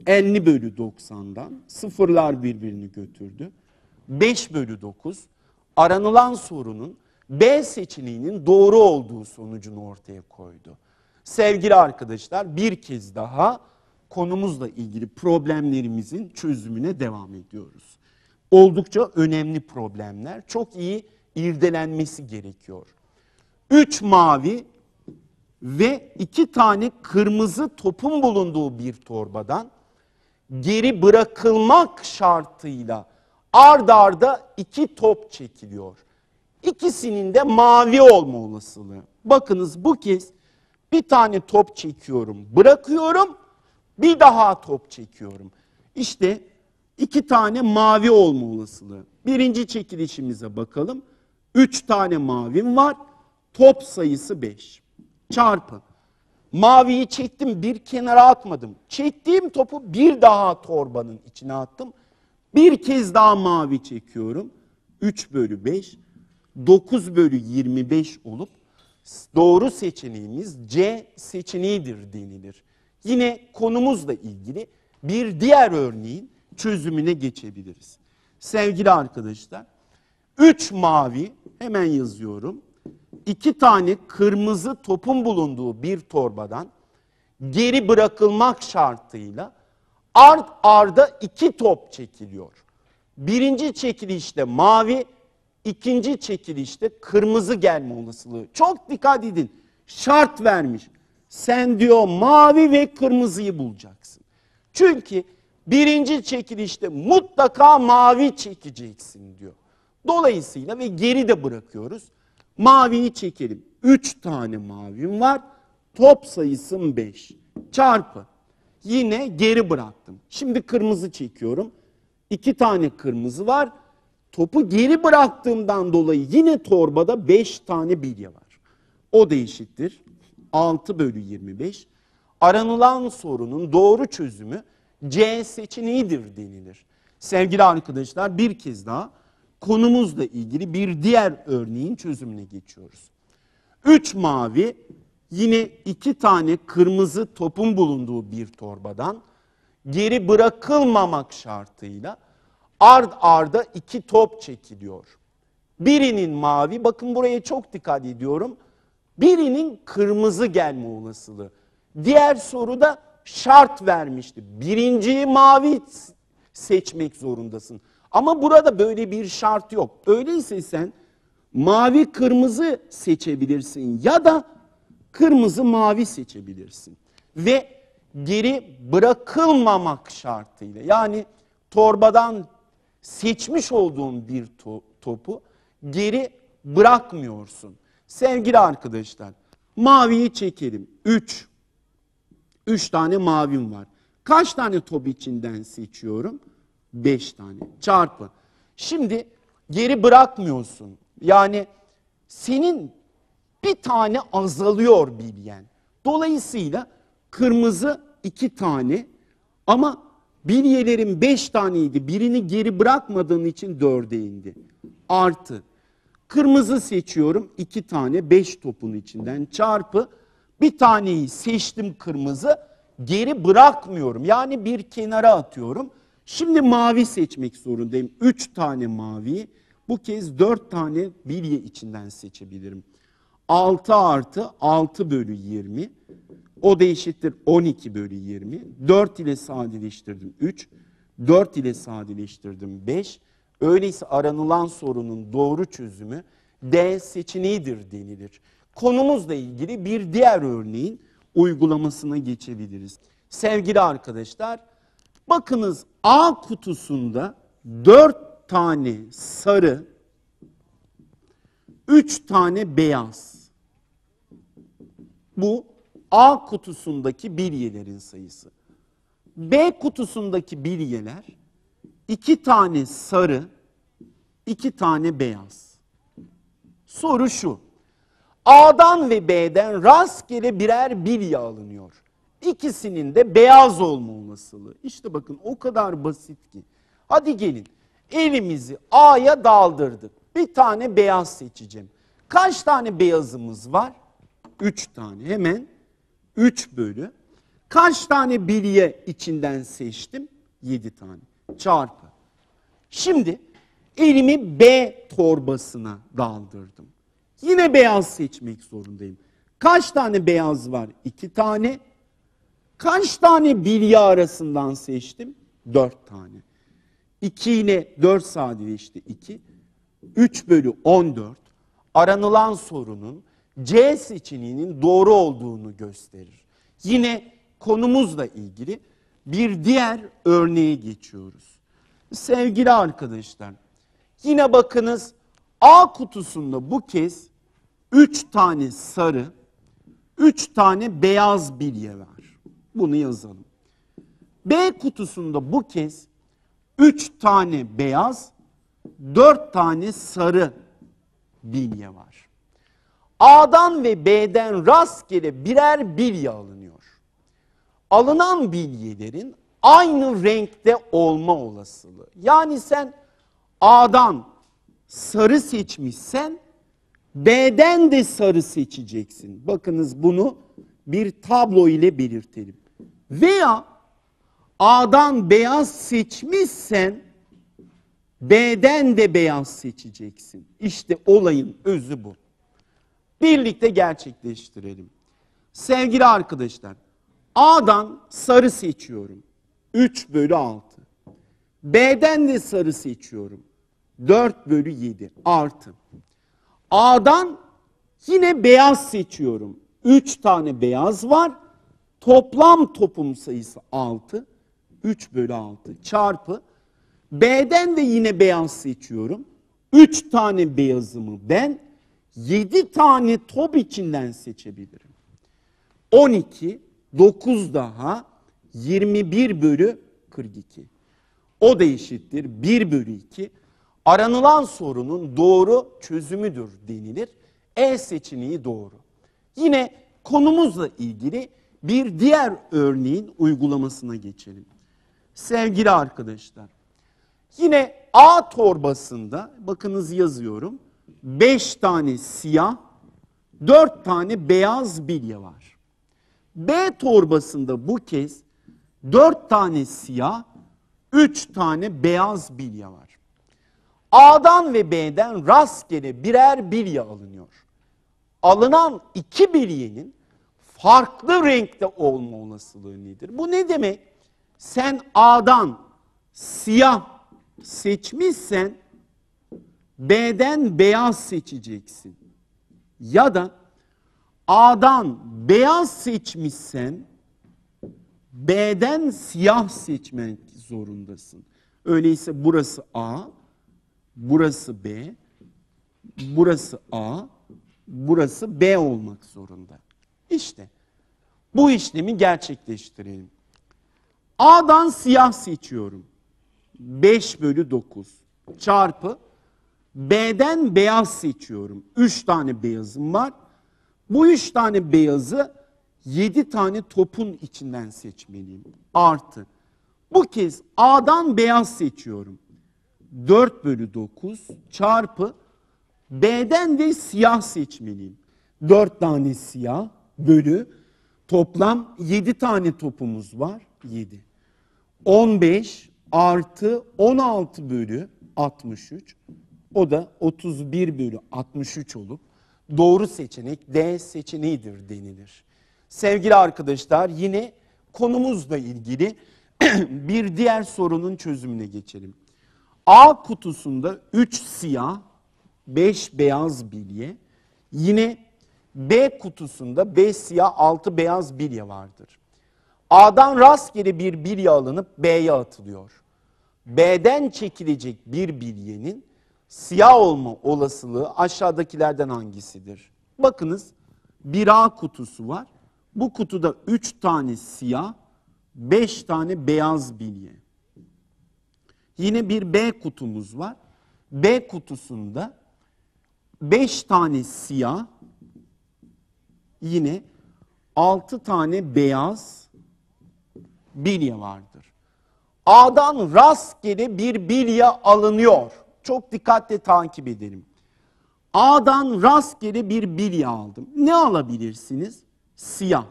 50 bölü 90'dan sıfırlar birbirini götürdü. 5 bölü 9 aranılan sorunun B seçeneğinin doğru olduğu sonucunu ortaya koydu. Sevgili arkadaşlar bir kez daha konumuzla ilgili problemlerimizin çözümüne devam ediyoruz. Oldukça önemli problemler. Çok iyi irdelenmesi gerekiyor. 3 mavi ve 2 tane kırmızı topun bulunduğu bir torbadan geri bırakılmak şartıyla ard arda iki top çekiliyor. İkisinin de mavi olma olasılığı. Bakınız bu kez bir tane top çekiyorum, bırakıyorum, bir daha top çekiyorum. İşte iki tane mavi olma olasılığı. Birinci çekilişimize bakalım. Üç tane mavim var, top sayısı beş. Çarpı Maviyi çektim bir kenara atmadım. Çektiğim topu bir daha torbanın içine attım. Bir kez daha mavi çekiyorum. 3 bölü 5, 9 bölü 25 olup doğru seçeneğimiz C seçeneğidir denilir. Yine konumuzla ilgili bir diğer örneğin çözümüne geçebiliriz. Sevgili arkadaşlar, 3 mavi hemen yazıyorum iki tane kırmızı topun bulunduğu bir torbadan geri bırakılmak şartıyla art arda iki top çekiliyor. Birinci çekilişte mavi, ikinci çekilişte kırmızı gelme olasılığı. Çok dikkat edin. Şart vermiş. Sen diyor mavi ve kırmızıyı bulacaksın. Çünkü birinci çekilişte mutlaka mavi çekeceksin diyor. Dolayısıyla ve geri de bırakıyoruz. Maviyi çekelim. 3 tane mavim var. Top sayısım 5. Çarpı. Yine geri bıraktım. Şimdi kırmızı çekiyorum. 2 tane kırmızı var. Topu geri bıraktığımdan dolayı yine torbada 5 tane bilye var. O da eşittir. 6 bölü 25. Aranılan sorunun doğru çözümü C seçeneğidir denilir. Sevgili arkadaşlar bir kez daha konumuzla ilgili bir diğer örneğin çözümüne geçiyoruz. Üç mavi yine iki tane kırmızı topun bulunduğu bir torbadan geri bırakılmamak şartıyla ard arda iki top çekiliyor. Birinin mavi, bakın buraya çok dikkat ediyorum. Birinin kırmızı gelme olasılığı. Diğer soruda şart vermişti. Birinciyi mavi seçmek zorundasın. Ama burada böyle bir şart yok. Öyleyse sen mavi kırmızı seçebilirsin ya da kırmızı mavi seçebilirsin. Ve geri bırakılmamak şartıyla yani torbadan seçmiş olduğun bir to topu geri bırakmıyorsun. Sevgili arkadaşlar maviyi çekelim. Üç, üç tane mavim var. Kaç tane top içinden seçiyorum? 5 tane çarpı. Şimdi geri bırakmıyorsun. Yani senin bir tane azalıyor bilyen. Dolayısıyla kırmızı iki tane ama bilyelerin beş taneydi. Birini geri bırakmadığın için dörde indi. Artı. Kırmızı seçiyorum iki tane beş topun içinden çarpı. Bir taneyi seçtim kırmızı geri bırakmıyorum. Yani bir kenara atıyorum. Şimdi mavi seçmek zorundayım. Üç tane mavi. Bu kez dört tane bilye içinden seçebilirim. 6 artı 6 bölü 20. O da eşittir 12 bölü 20. 4 ile sadeleştirdim 3. 4 ile sadeleştirdim 5. Öyleyse aranılan sorunun doğru çözümü D seçeneğidir denilir. Konumuzla ilgili bir diğer örneğin uygulamasına geçebiliriz. Sevgili arkadaşlar, bakınız A kutusunda dört tane sarı, üç tane beyaz. Bu A kutusundaki bilyelerin sayısı. B kutusundaki bilyeler iki tane sarı, iki tane beyaz. Soru şu. A'dan ve B'den rastgele birer bilye alınıyor. İkisinin de beyaz olma İşte bakın o kadar basit ki. Hadi gelin elimizi A'ya daldırdık. Bir tane beyaz seçeceğim. Kaç tane beyazımız var? Üç tane hemen Üç bölü. Kaç tane birye içinden seçtim? Yedi tane çarpı. Şimdi elimi B torbasına daldırdım. Yine beyaz seçmek zorundayım. Kaç tane beyaz var? İki tane Kaç tane bilye arasından seçtim? Dört tane. 2 ile 4 sadeleşti iki, üç bölü on dört. aranılan sorunun C seçeneğinin doğru olduğunu gösterir. Yine konumuzla ilgili bir diğer örneğe geçiyoruz. Sevgili arkadaşlar, yine bakınız A kutusunda bu kez 3 tane sarı, 3 tane beyaz bilye var. Bunu yazalım. B kutusunda bu kez 3 tane beyaz, 4 tane sarı bilye var. A'dan ve B'den rastgele birer bilye alınıyor. Alınan bilyelerin aynı renkte olma olasılığı. Yani sen A'dan sarı seçmişsen B'den de sarı seçeceksin. Bakınız bunu bir tablo ile belirtelim. Veya A'dan beyaz seçmişsen B'den de beyaz seçeceksin. İşte olayın özü bu. Birlikte gerçekleştirelim. Sevgili arkadaşlar, A'dan sarı seçiyorum. 3 bölü 6. B'den de sarı seçiyorum. 4 bölü 7 artı. A'dan yine beyaz seçiyorum. 3 tane beyaz var. Toplam topum sayısı 6. 3 bölü 6 çarpı. B'den de yine beyaz seçiyorum. 3 tane beyazımı ben 7 tane top içinden seçebilirim. 12, 9 daha 21 bölü 42. O da eşittir 1 bölü 2. Aranılan sorunun doğru çözümüdür denilir. E seçeneği doğru. Yine konumuzla ilgili bir diğer örneğin uygulamasına geçelim. Sevgili arkadaşlar, yine A torbasında, bakınız yazıyorum, 5 tane siyah, 4 tane beyaz bilye var. B torbasında bu kez 4 tane siyah, 3 tane beyaz bilye var. A'dan ve B'den rastgele birer bilye alınıyor. Alınan iki bilyenin farklı renkte olma olasılığı nedir? Bu ne demek? Sen A'dan siyah seçmişsen B'den beyaz seçeceksin. Ya da A'dan beyaz seçmişsen B'den siyah seçmek zorundasın. Öyleyse burası A, burası B, burası A, burası B olmak zorunda. İşte bu işlemi gerçekleştireyim. A'dan siyah seçiyorum. 5 bölü 9 çarpı B'den beyaz seçiyorum. 3 tane beyazım var. Bu 3 tane beyazı 7 tane topun içinden seçmeliyim. Artı. Bu kez A'dan beyaz seçiyorum. 4 bölü 9 çarpı B'den de siyah seçmeliyim. 4 tane siyah bölü Toplam 7 tane topumuz var. 7. 15 artı 16 bölü 63. O da 31 bölü 63 olup doğru seçenek D seçeneğidir denilir. Sevgili arkadaşlar yine konumuzla ilgili bir diğer sorunun çözümüne geçelim. A kutusunda 3 siyah, 5 beyaz bilye. Yine B kutusunda 5 siyah 6 beyaz bilye vardır. A'dan rastgele bir bilye alınıp B'ye atılıyor. B'den çekilecek bir bilyenin siyah olma olasılığı aşağıdakilerden hangisidir? Bakınız bir A kutusu var. Bu kutuda 3 tane siyah, 5 tane beyaz bilye. Yine bir B kutumuz var. B kutusunda 5 tane siyah, yine 6 tane beyaz bilye vardır. A'dan rastgele bir bilye alınıyor. Çok dikkatle takip edelim. A'dan rastgele bir bilye aldım. Ne alabilirsiniz? Siyah.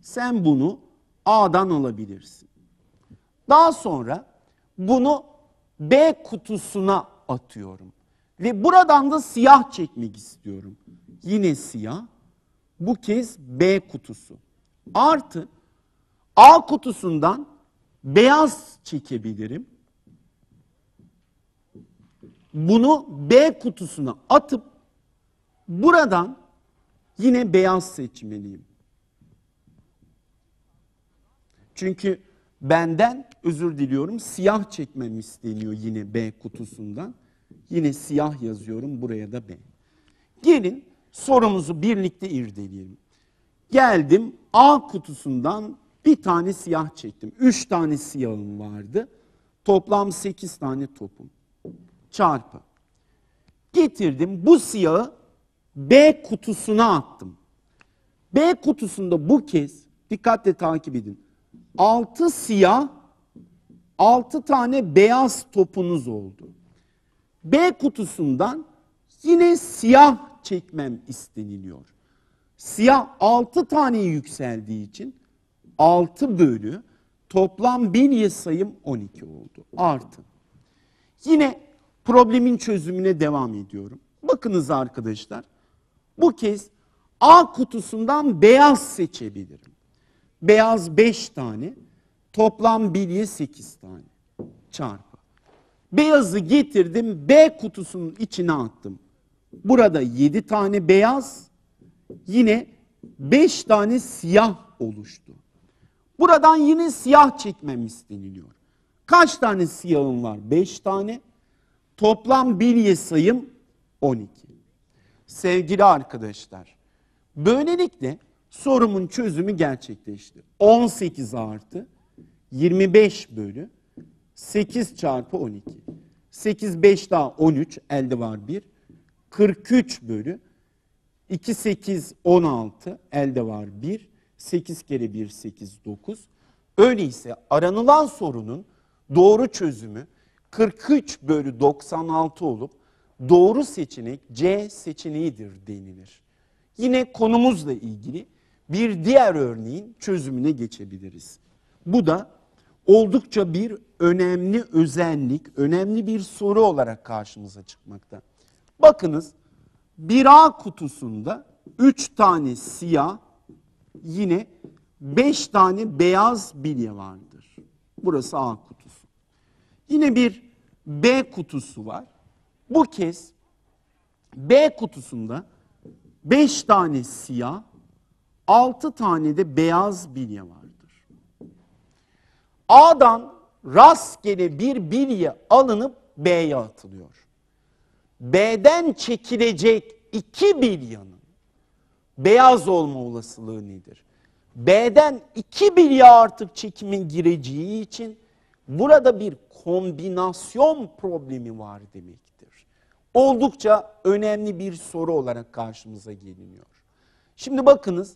Sen bunu A'dan alabilirsin. Daha sonra bunu B kutusuna atıyorum. Ve buradan da siyah çekmek istiyorum. Yine siyah bu kez B kutusu. Artı A kutusundan beyaz çekebilirim. Bunu B kutusuna atıp buradan yine beyaz seçmeliyim. Çünkü benden özür diliyorum siyah çekmem isteniyor yine B kutusundan. Yine siyah yazıyorum buraya da B. Gelin sorumuzu birlikte irdeleyelim. Geldim A kutusundan bir tane siyah çektim. Üç tane siyahım vardı. Toplam sekiz tane topum. Çarpı. Getirdim bu siyahı B kutusuna attım. B kutusunda bu kez dikkatle takip edin. Altı siyah, altı tane beyaz topunuz oldu. B kutusundan yine siyah çekmem isteniliyor. Siyah 6 tane yükseldiği için 6 bölü toplam bilye sayım 12 oldu. Artı. Yine problemin çözümüne devam ediyorum. Bakınız arkadaşlar. Bu kez A kutusundan beyaz seçebilirim. Beyaz 5 tane, toplam bilye 8 tane çarpı. Beyazı getirdim, B kutusunun içine attım. Burada 7 tane beyaz, yine 5 tane siyah oluştu. Buradan yine siyah çekmem isteniliyor. Kaç tane siyahım var? 5 tane. Toplam bilye sayım 12. Sevgili arkadaşlar, böylelikle sorumun çözümü gerçekleşti. 18 artı 25 bölü 8 çarpı 12. 8, 5 daha 13, elde var 1. 43 bölü 2, 8, 16 elde var 1. 8 kere 1, 8, 9. Öyleyse aranılan sorunun doğru çözümü 43 bölü 96 olup doğru seçenek C seçeneğidir denilir. Yine konumuzla ilgili bir diğer örneğin çözümüne geçebiliriz. Bu da oldukça bir önemli özellik, önemli bir soru olarak karşımıza çıkmakta. Bakınız bira kutusunda 3 tane siyah yine 5 tane beyaz bilye vardır. Burası A kutusu. Yine bir B kutusu var. Bu kez B kutusunda 5 tane siyah, 6 tane de beyaz bilye vardır. A'dan rastgele bir bilye alınıp B'ye atılıyor. B'den çekilecek 2 bilyanın beyaz olma olasılığı nedir? B'den 2 bilya artık çekimin gireceği için burada bir kombinasyon problemi var demektir. Oldukça önemli bir soru olarak karşımıza geliniyor. Şimdi bakınız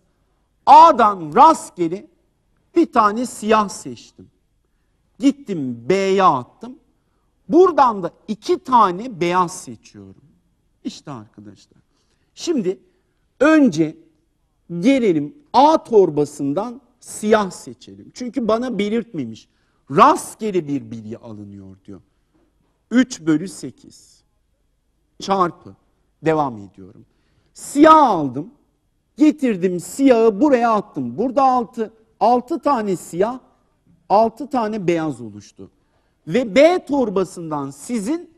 A'dan rastgele bir tane siyah seçtim. Gittim B'ye attım. Buradan da iki tane beyaz seçiyorum. İşte arkadaşlar. Şimdi önce gelelim A torbasından siyah seçelim. Çünkü bana belirtmemiş. Rastgele bir bilgi alınıyor diyor. 3 bölü 8 çarpı devam ediyorum. Siyah aldım. Getirdim siyahı buraya attım. Burada 6. 6 tane siyah, 6 tane beyaz oluştu ve B torbasından sizin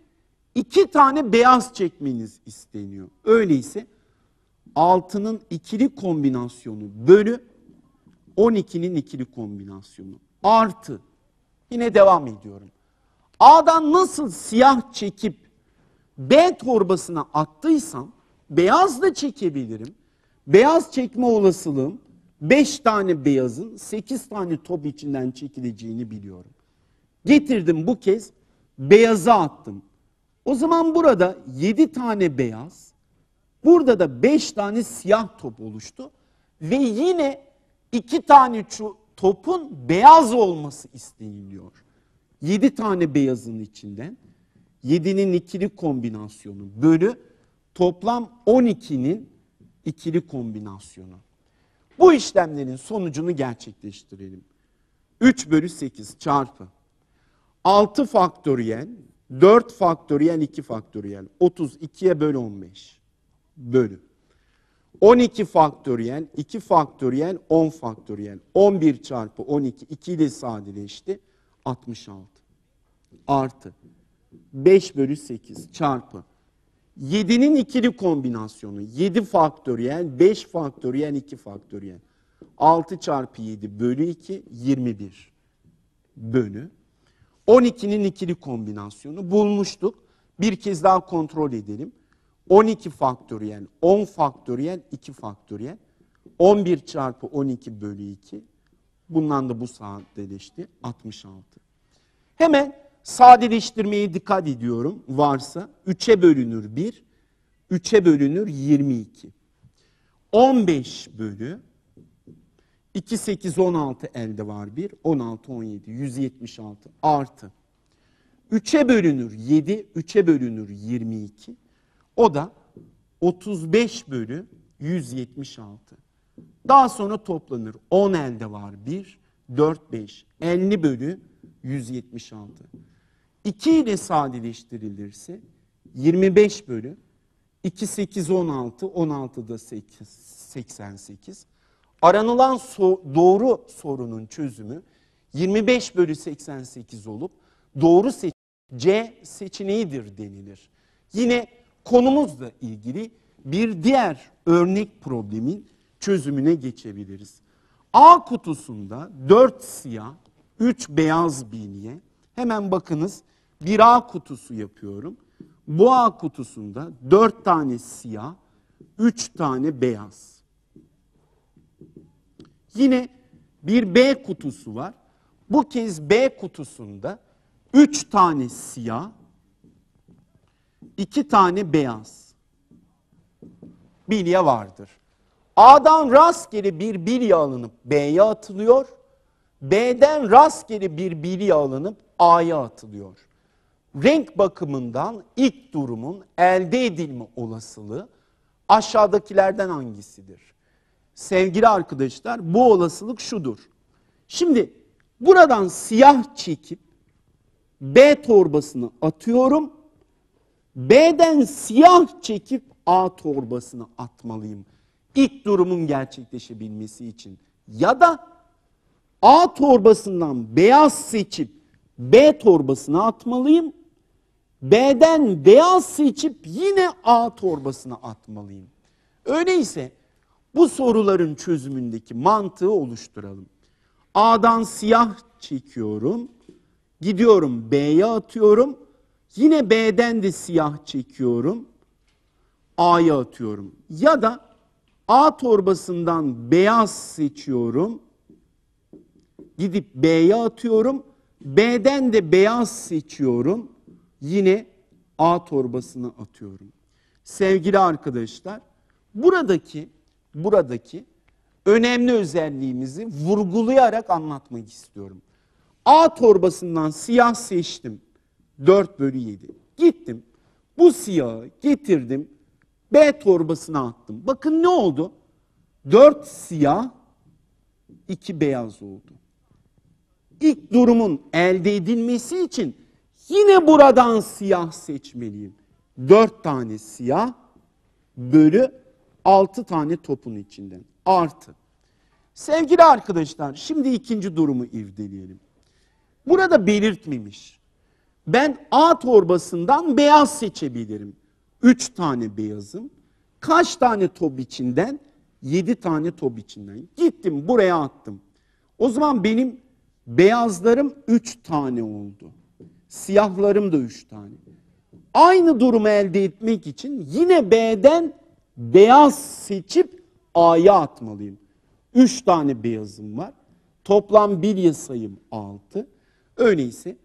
iki tane beyaz çekmeniz isteniyor. Öyleyse altının ikili kombinasyonu bölü 12'nin ikili kombinasyonu artı yine devam ediyorum. A'dan nasıl siyah çekip B torbasına attıysam beyaz da çekebilirim. Beyaz çekme olasılığım 5 tane beyazın 8 tane top içinden çekileceğini biliyorum. Getirdim bu kez beyaza attım. O zaman burada yedi tane beyaz, burada da beş tane siyah top oluştu. Ve yine iki tane topun beyaz olması isteniliyor. Yedi tane beyazın içinden yedi'nin ikili kombinasyonu bölü toplam on ikinin ikili kombinasyonu. Bu işlemlerin sonucunu gerçekleştirelim. 3 bölü 8 çarpı 6 faktöriyel, 4 faktöriyel, 2 faktöriyel. 30, 2'ye böl 15. Bölü. 12 faktöriyel, 2 faktöriyel, 10 faktöriyel. 11 çarpı 12, 2 ile sadeleşti. 66. Artı 5 bölü 8 çarpı 7'nin ikili kombinasyonu. 7 faktöriyel, 5 faktöriyel, 2 faktöriyel. 6 çarpı 7 bölü 2, 21 bölü 12'nin ikili kombinasyonu bulmuştuk. Bir kez daha kontrol edelim. 12 faktöriyel, 10 faktöriyel, 2 faktöriyel. 11 çarpı 12 bölü 2. Bundan da bu sadeleşti. 66. Hemen sadeleştirmeye dikkat ediyorum varsa. 3'e bölünür 1, 3'e bölünür 22. 15 bölü 2, 8, 16 elde var bir 16, 17, 176 artı. 3'e bölünür 7, 3'e bölünür 22. O da 35 bölü 176. Daha sonra toplanır. 10 elde var 1, 4, 5, 50 bölü 176. 2 ile sadeleştirilirse 25 bölü 2, 8, 16, 16 da 8, 88. Aranılan so doğru sorunun çözümü 25 bölü 88 olup doğru seç C seçeneğidir denilir. Yine konumuzla ilgili bir diğer örnek problemin çözümüne geçebiliriz. A kutusunda 4 siyah, 3 beyaz bilye. Hemen bakınız bir A kutusu yapıyorum. Bu A kutusunda 4 tane siyah, 3 tane beyaz. Yine bir B kutusu var. Bu kez B kutusunda üç tane siyah, iki tane beyaz bilye vardır. A'dan rastgele bir bilye alınıp B'ye atılıyor. B'den rastgele bir bilye alınıp A'ya atılıyor. Renk bakımından ilk durumun elde edilme olasılığı aşağıdakilerden hangisidir? sevgili arkadaşlar bu olasılık şudur. Şimdi buradan siyah çekip B torbasını atıyorum. B'den siyah çekip A torbasını atmalıyım. İlk durumun gerçekleşebilmesi için. Ya da A torbasından beyaz seçip B torbasına atmalıyım. B'den beyaz seçip yine A torbasına atmalıyım. Öyleyse bu soruların çözümündeki mantığı oluşturalım. A'dan siyah çekiyorum. Gidiyorum B'ye atıyorum. Yine B'den de siyah çekiyorum. A'ya atıyorum. Ya da A torbasından beyaz seçiyorum. Gidip B'ye atıyorum. B'den de beyaz seçiyorum. Yine A torbasına atıyorum. Sevgili arkadaşlar, buradaki buradaki önemli özelliğimizi vurgulayarak anlatmak istiyorum. A torbasından siyah seçtim. 4 bölü 7. Gittim. Bu siyahı getirdim. B torbasına attım. Bakın ne oldu? 4 siyah, 2 beyaz oldu. İlk durumun elde edilmesi için yine buradan siyah seçmeliyim. 4 tane siyah bölü 6 tane topun içinden. Artı. Sevgili arkadaşlar şimdi ikinci durumu irdeleyelim. Burada belirtmemiş. Ben A torbasından beyaz seçebilirim. 3 tane beyazım. Kaç tane top içinden? 7 tane top içinden. Gittim buraya attım. O zaman benim beyazlarım 3 tane oldu. Siyahlarım da 3 tane. Aynı durumu elde etmek için yine B'den beyaz seçip A'ya atmalıyım. Üç tane beyazım var. Toplam bilye sayım 6. Öyleyse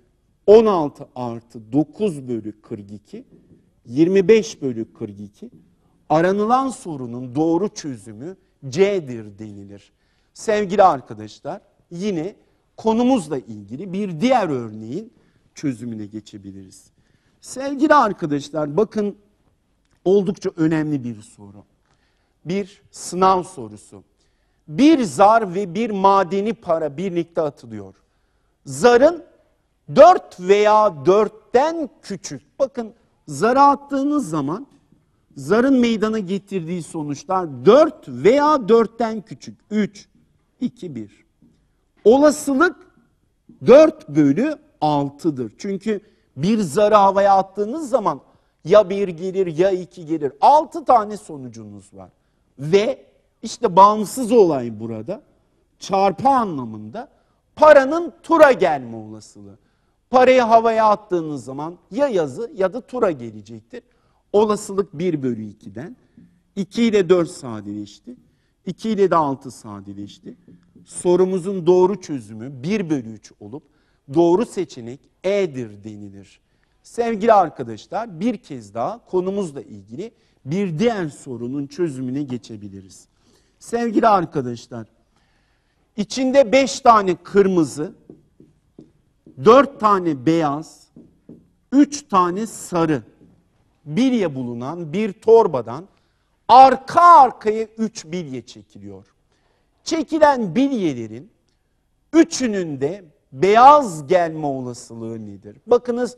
16 artı 9 bölü 42, 25 bölü 42. Aranılan sorunun doğru çözümü C'dir denilir. Sevgili arkadaşlar yine konumuzla ilgili bir diğer örneğin çözümüne geçebiliriz. Sevgili arkadaşlar bakın Oldukça önemli bir soru. Bir sınav sorusu. Bir zar ve bir madeni para birlikte atılıyor. Zarın dört veya dörtten küçük. Bakın zara attığınız zaman zarın meydana getirdiği sonuçlar dört veya dörtten küçük. Üç, iki, bir. Olasılık dört bölü altıdır. Çünkü bir zarı havaya attığınız zaman ya bir gelir ya iki gelir. Altı tane sonucunuz var. Ve işte bağımsız olay burada. Çarpı anlamında paranın tura gelme olasılığı. Parayı havaya attığınız zaman ya yazı ya da tura gelecektir. Olasılık 1 bölü 2'den. 2 ile 4 sadeleşti. 2 ile de 6 sadeleşti. Sorumuzun doğru çözümü 1 bölü 3 olup doğru seçenek E'dir denilir. Sevgili arkadaşlar bir kez daha konumuzla ilgili bir diğer sorunun çözümüne geçebiliriz. Sevgili arkadaşlar içinde beş tane kırmızı, dört tane beyaz, üç tane sarı bilye bulunan bir torbadan arka arkaya üç bilye çekiliyor. Çekilen bilyelerin üçünün de beyaz gelme olasılığı nedir? Bakınız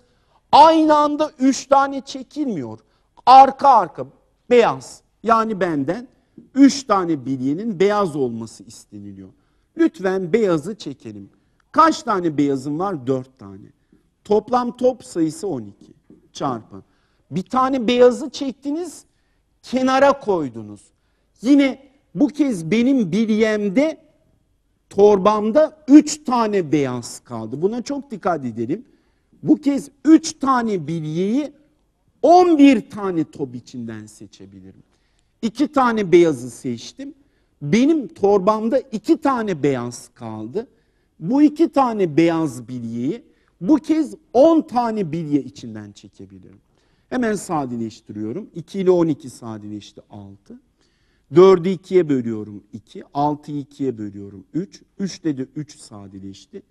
Aynı anda üç tane çekilmiyor. Arka arka beyaz yani benden üç tane bilyenin beyaz olması isteniliyor. Lütfen beyazı çekelim. Kaç tane beyazım var? Dört tane. Toplam top sayısı 12 çarpı. Bir tane beyazı çektiniz, kenara koydunuz. Yine bu kez benim bilyemde, torbamda üç tane beyaz kaldı. Buna çok dikkat edelim. Bu kez üç tane bilyeyi 11 tane top içinden seçebilirim. İki tane beyazı seçtim. Benim torbamda iki tane beyaz kaldı. Bu iki tane beyaz bilyeyi bu kez 10 tane bilye içinden çekebilirim. Hemen sadeleştiriyorum. 2 ile 12 sadeleşti 6. 4'ü 2'ye bölüyorum 2. 6'yı 2'ye bölüyorum 3. 3 ile de 3 sadeleşti.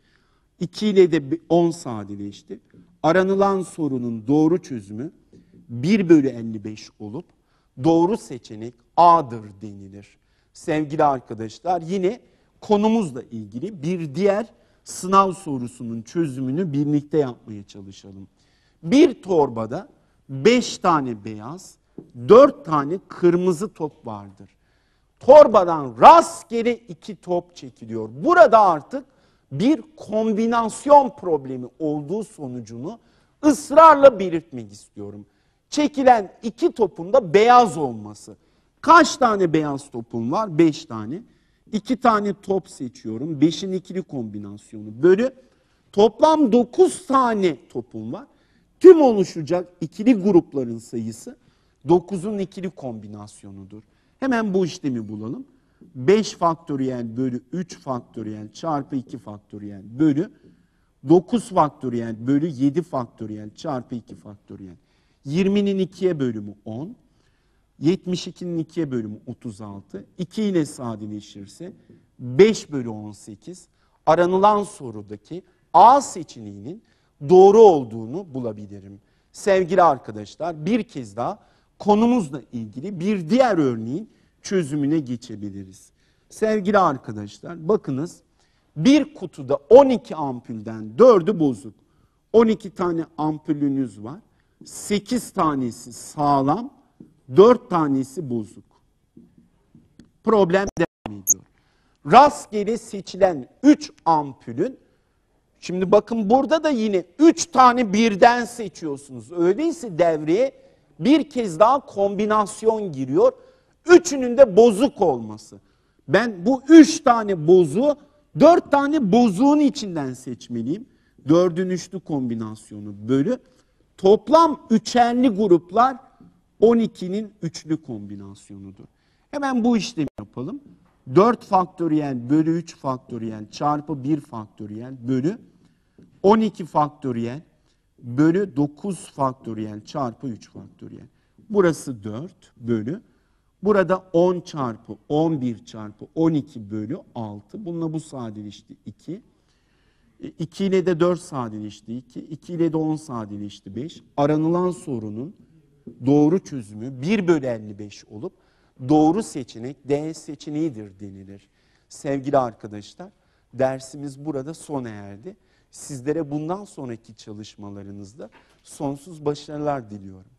2 ile de 10 sadeleşti. Aranılan sorunun doğru çözümü 1 bölü 55 olup doğru seçenek A'dır denilir. Sevgili arkadaşlar yine konumuzla ilgili bir diğer sınav sorusunun çözümünü birlikte yapmaya çalışalım. Bir torbada 5 tane beyaz, 4 tane kırmızı top vardır. Torbadan rastgele 2 top çekiliyor. Burada artık bir kombinasyon problemi olduğu sonucunu ısrarla belirtmek istiyorum. Çekilen iki topun da beyaz olması. Kaç tane beyaz topun var? Beş tane. İki tane top seçiyorum. Beşin ikili kombinasyonu bölü. Toplam dokuz tane topun var. Tüm oluşacak ikili grupların sayısı dokuzun ikili kombinasyonudur. Hemen bu işlemi bulalım. 5 faktöriyel bölü 3 faktöriyel çarpı 2 faktöriyel bölü 9 faktöriyel bölü 7 faktöriyel çarpı 2 faktöriyel. 20'nin 2'ye bölümü 10. 72'nin 2'ye bölümü 36. 2 ile sadeleşirse 5 bölü 18. Aranılan sorudaki A seçeneğinin doğru olduğunu bulabilirim. Sevgili arkadaşlar bir kez daha konumuzla ilgili bir diğer örneğin çözümüne geçebiliriz. Sevgili arkadaşlar bakınız bir kutuda 12 ampulden 4'ü bozuk. 12 tane ampulünüz var. 8 tanesi sağlam, 4 tanesi bozuk. Problem devam ediyor. Rastgele seçilen 3 ampulün Şimdi bakın burada da yine 3 tane birden seçiyorsunuz. Öyleyse devreye bir kez daha kombinasyon giriyor. Üçünün de bozuk olması. Ben bu üç tane bozuğu dört tane bozuğun içinden seçmeliyim. Dördün üçlü kombinasyonu bölü. Toplam üçerli gruplar 12'nin üçlü kombinasyonudur. Hemen bu işlemi yapalım. 4 faktöriyel bölü 3 faktöriyel çarpı 1 faktöriyel bölü 12 faktöriyel bölü 9 faktöriyel çarpı 3 faktöriyel. Burası 4 bölü Burada 10 çarpı 11 çarpı 12 bölü 6. Bununla bu sadeleşti 2. 2 e, ile de 4 sadeleşti 2. 2 ile de 10 sadeleşti 5. Aranılan sorunun doğru çözümü 1 bölü 55 olup doğru seçenek D seçeneğidir denilir. Sevgili arkadaşlar dersimiz burada sona erdi. Sizlere bundan sonraki çalışmalarınızda sonsuz başarılar diliyorum.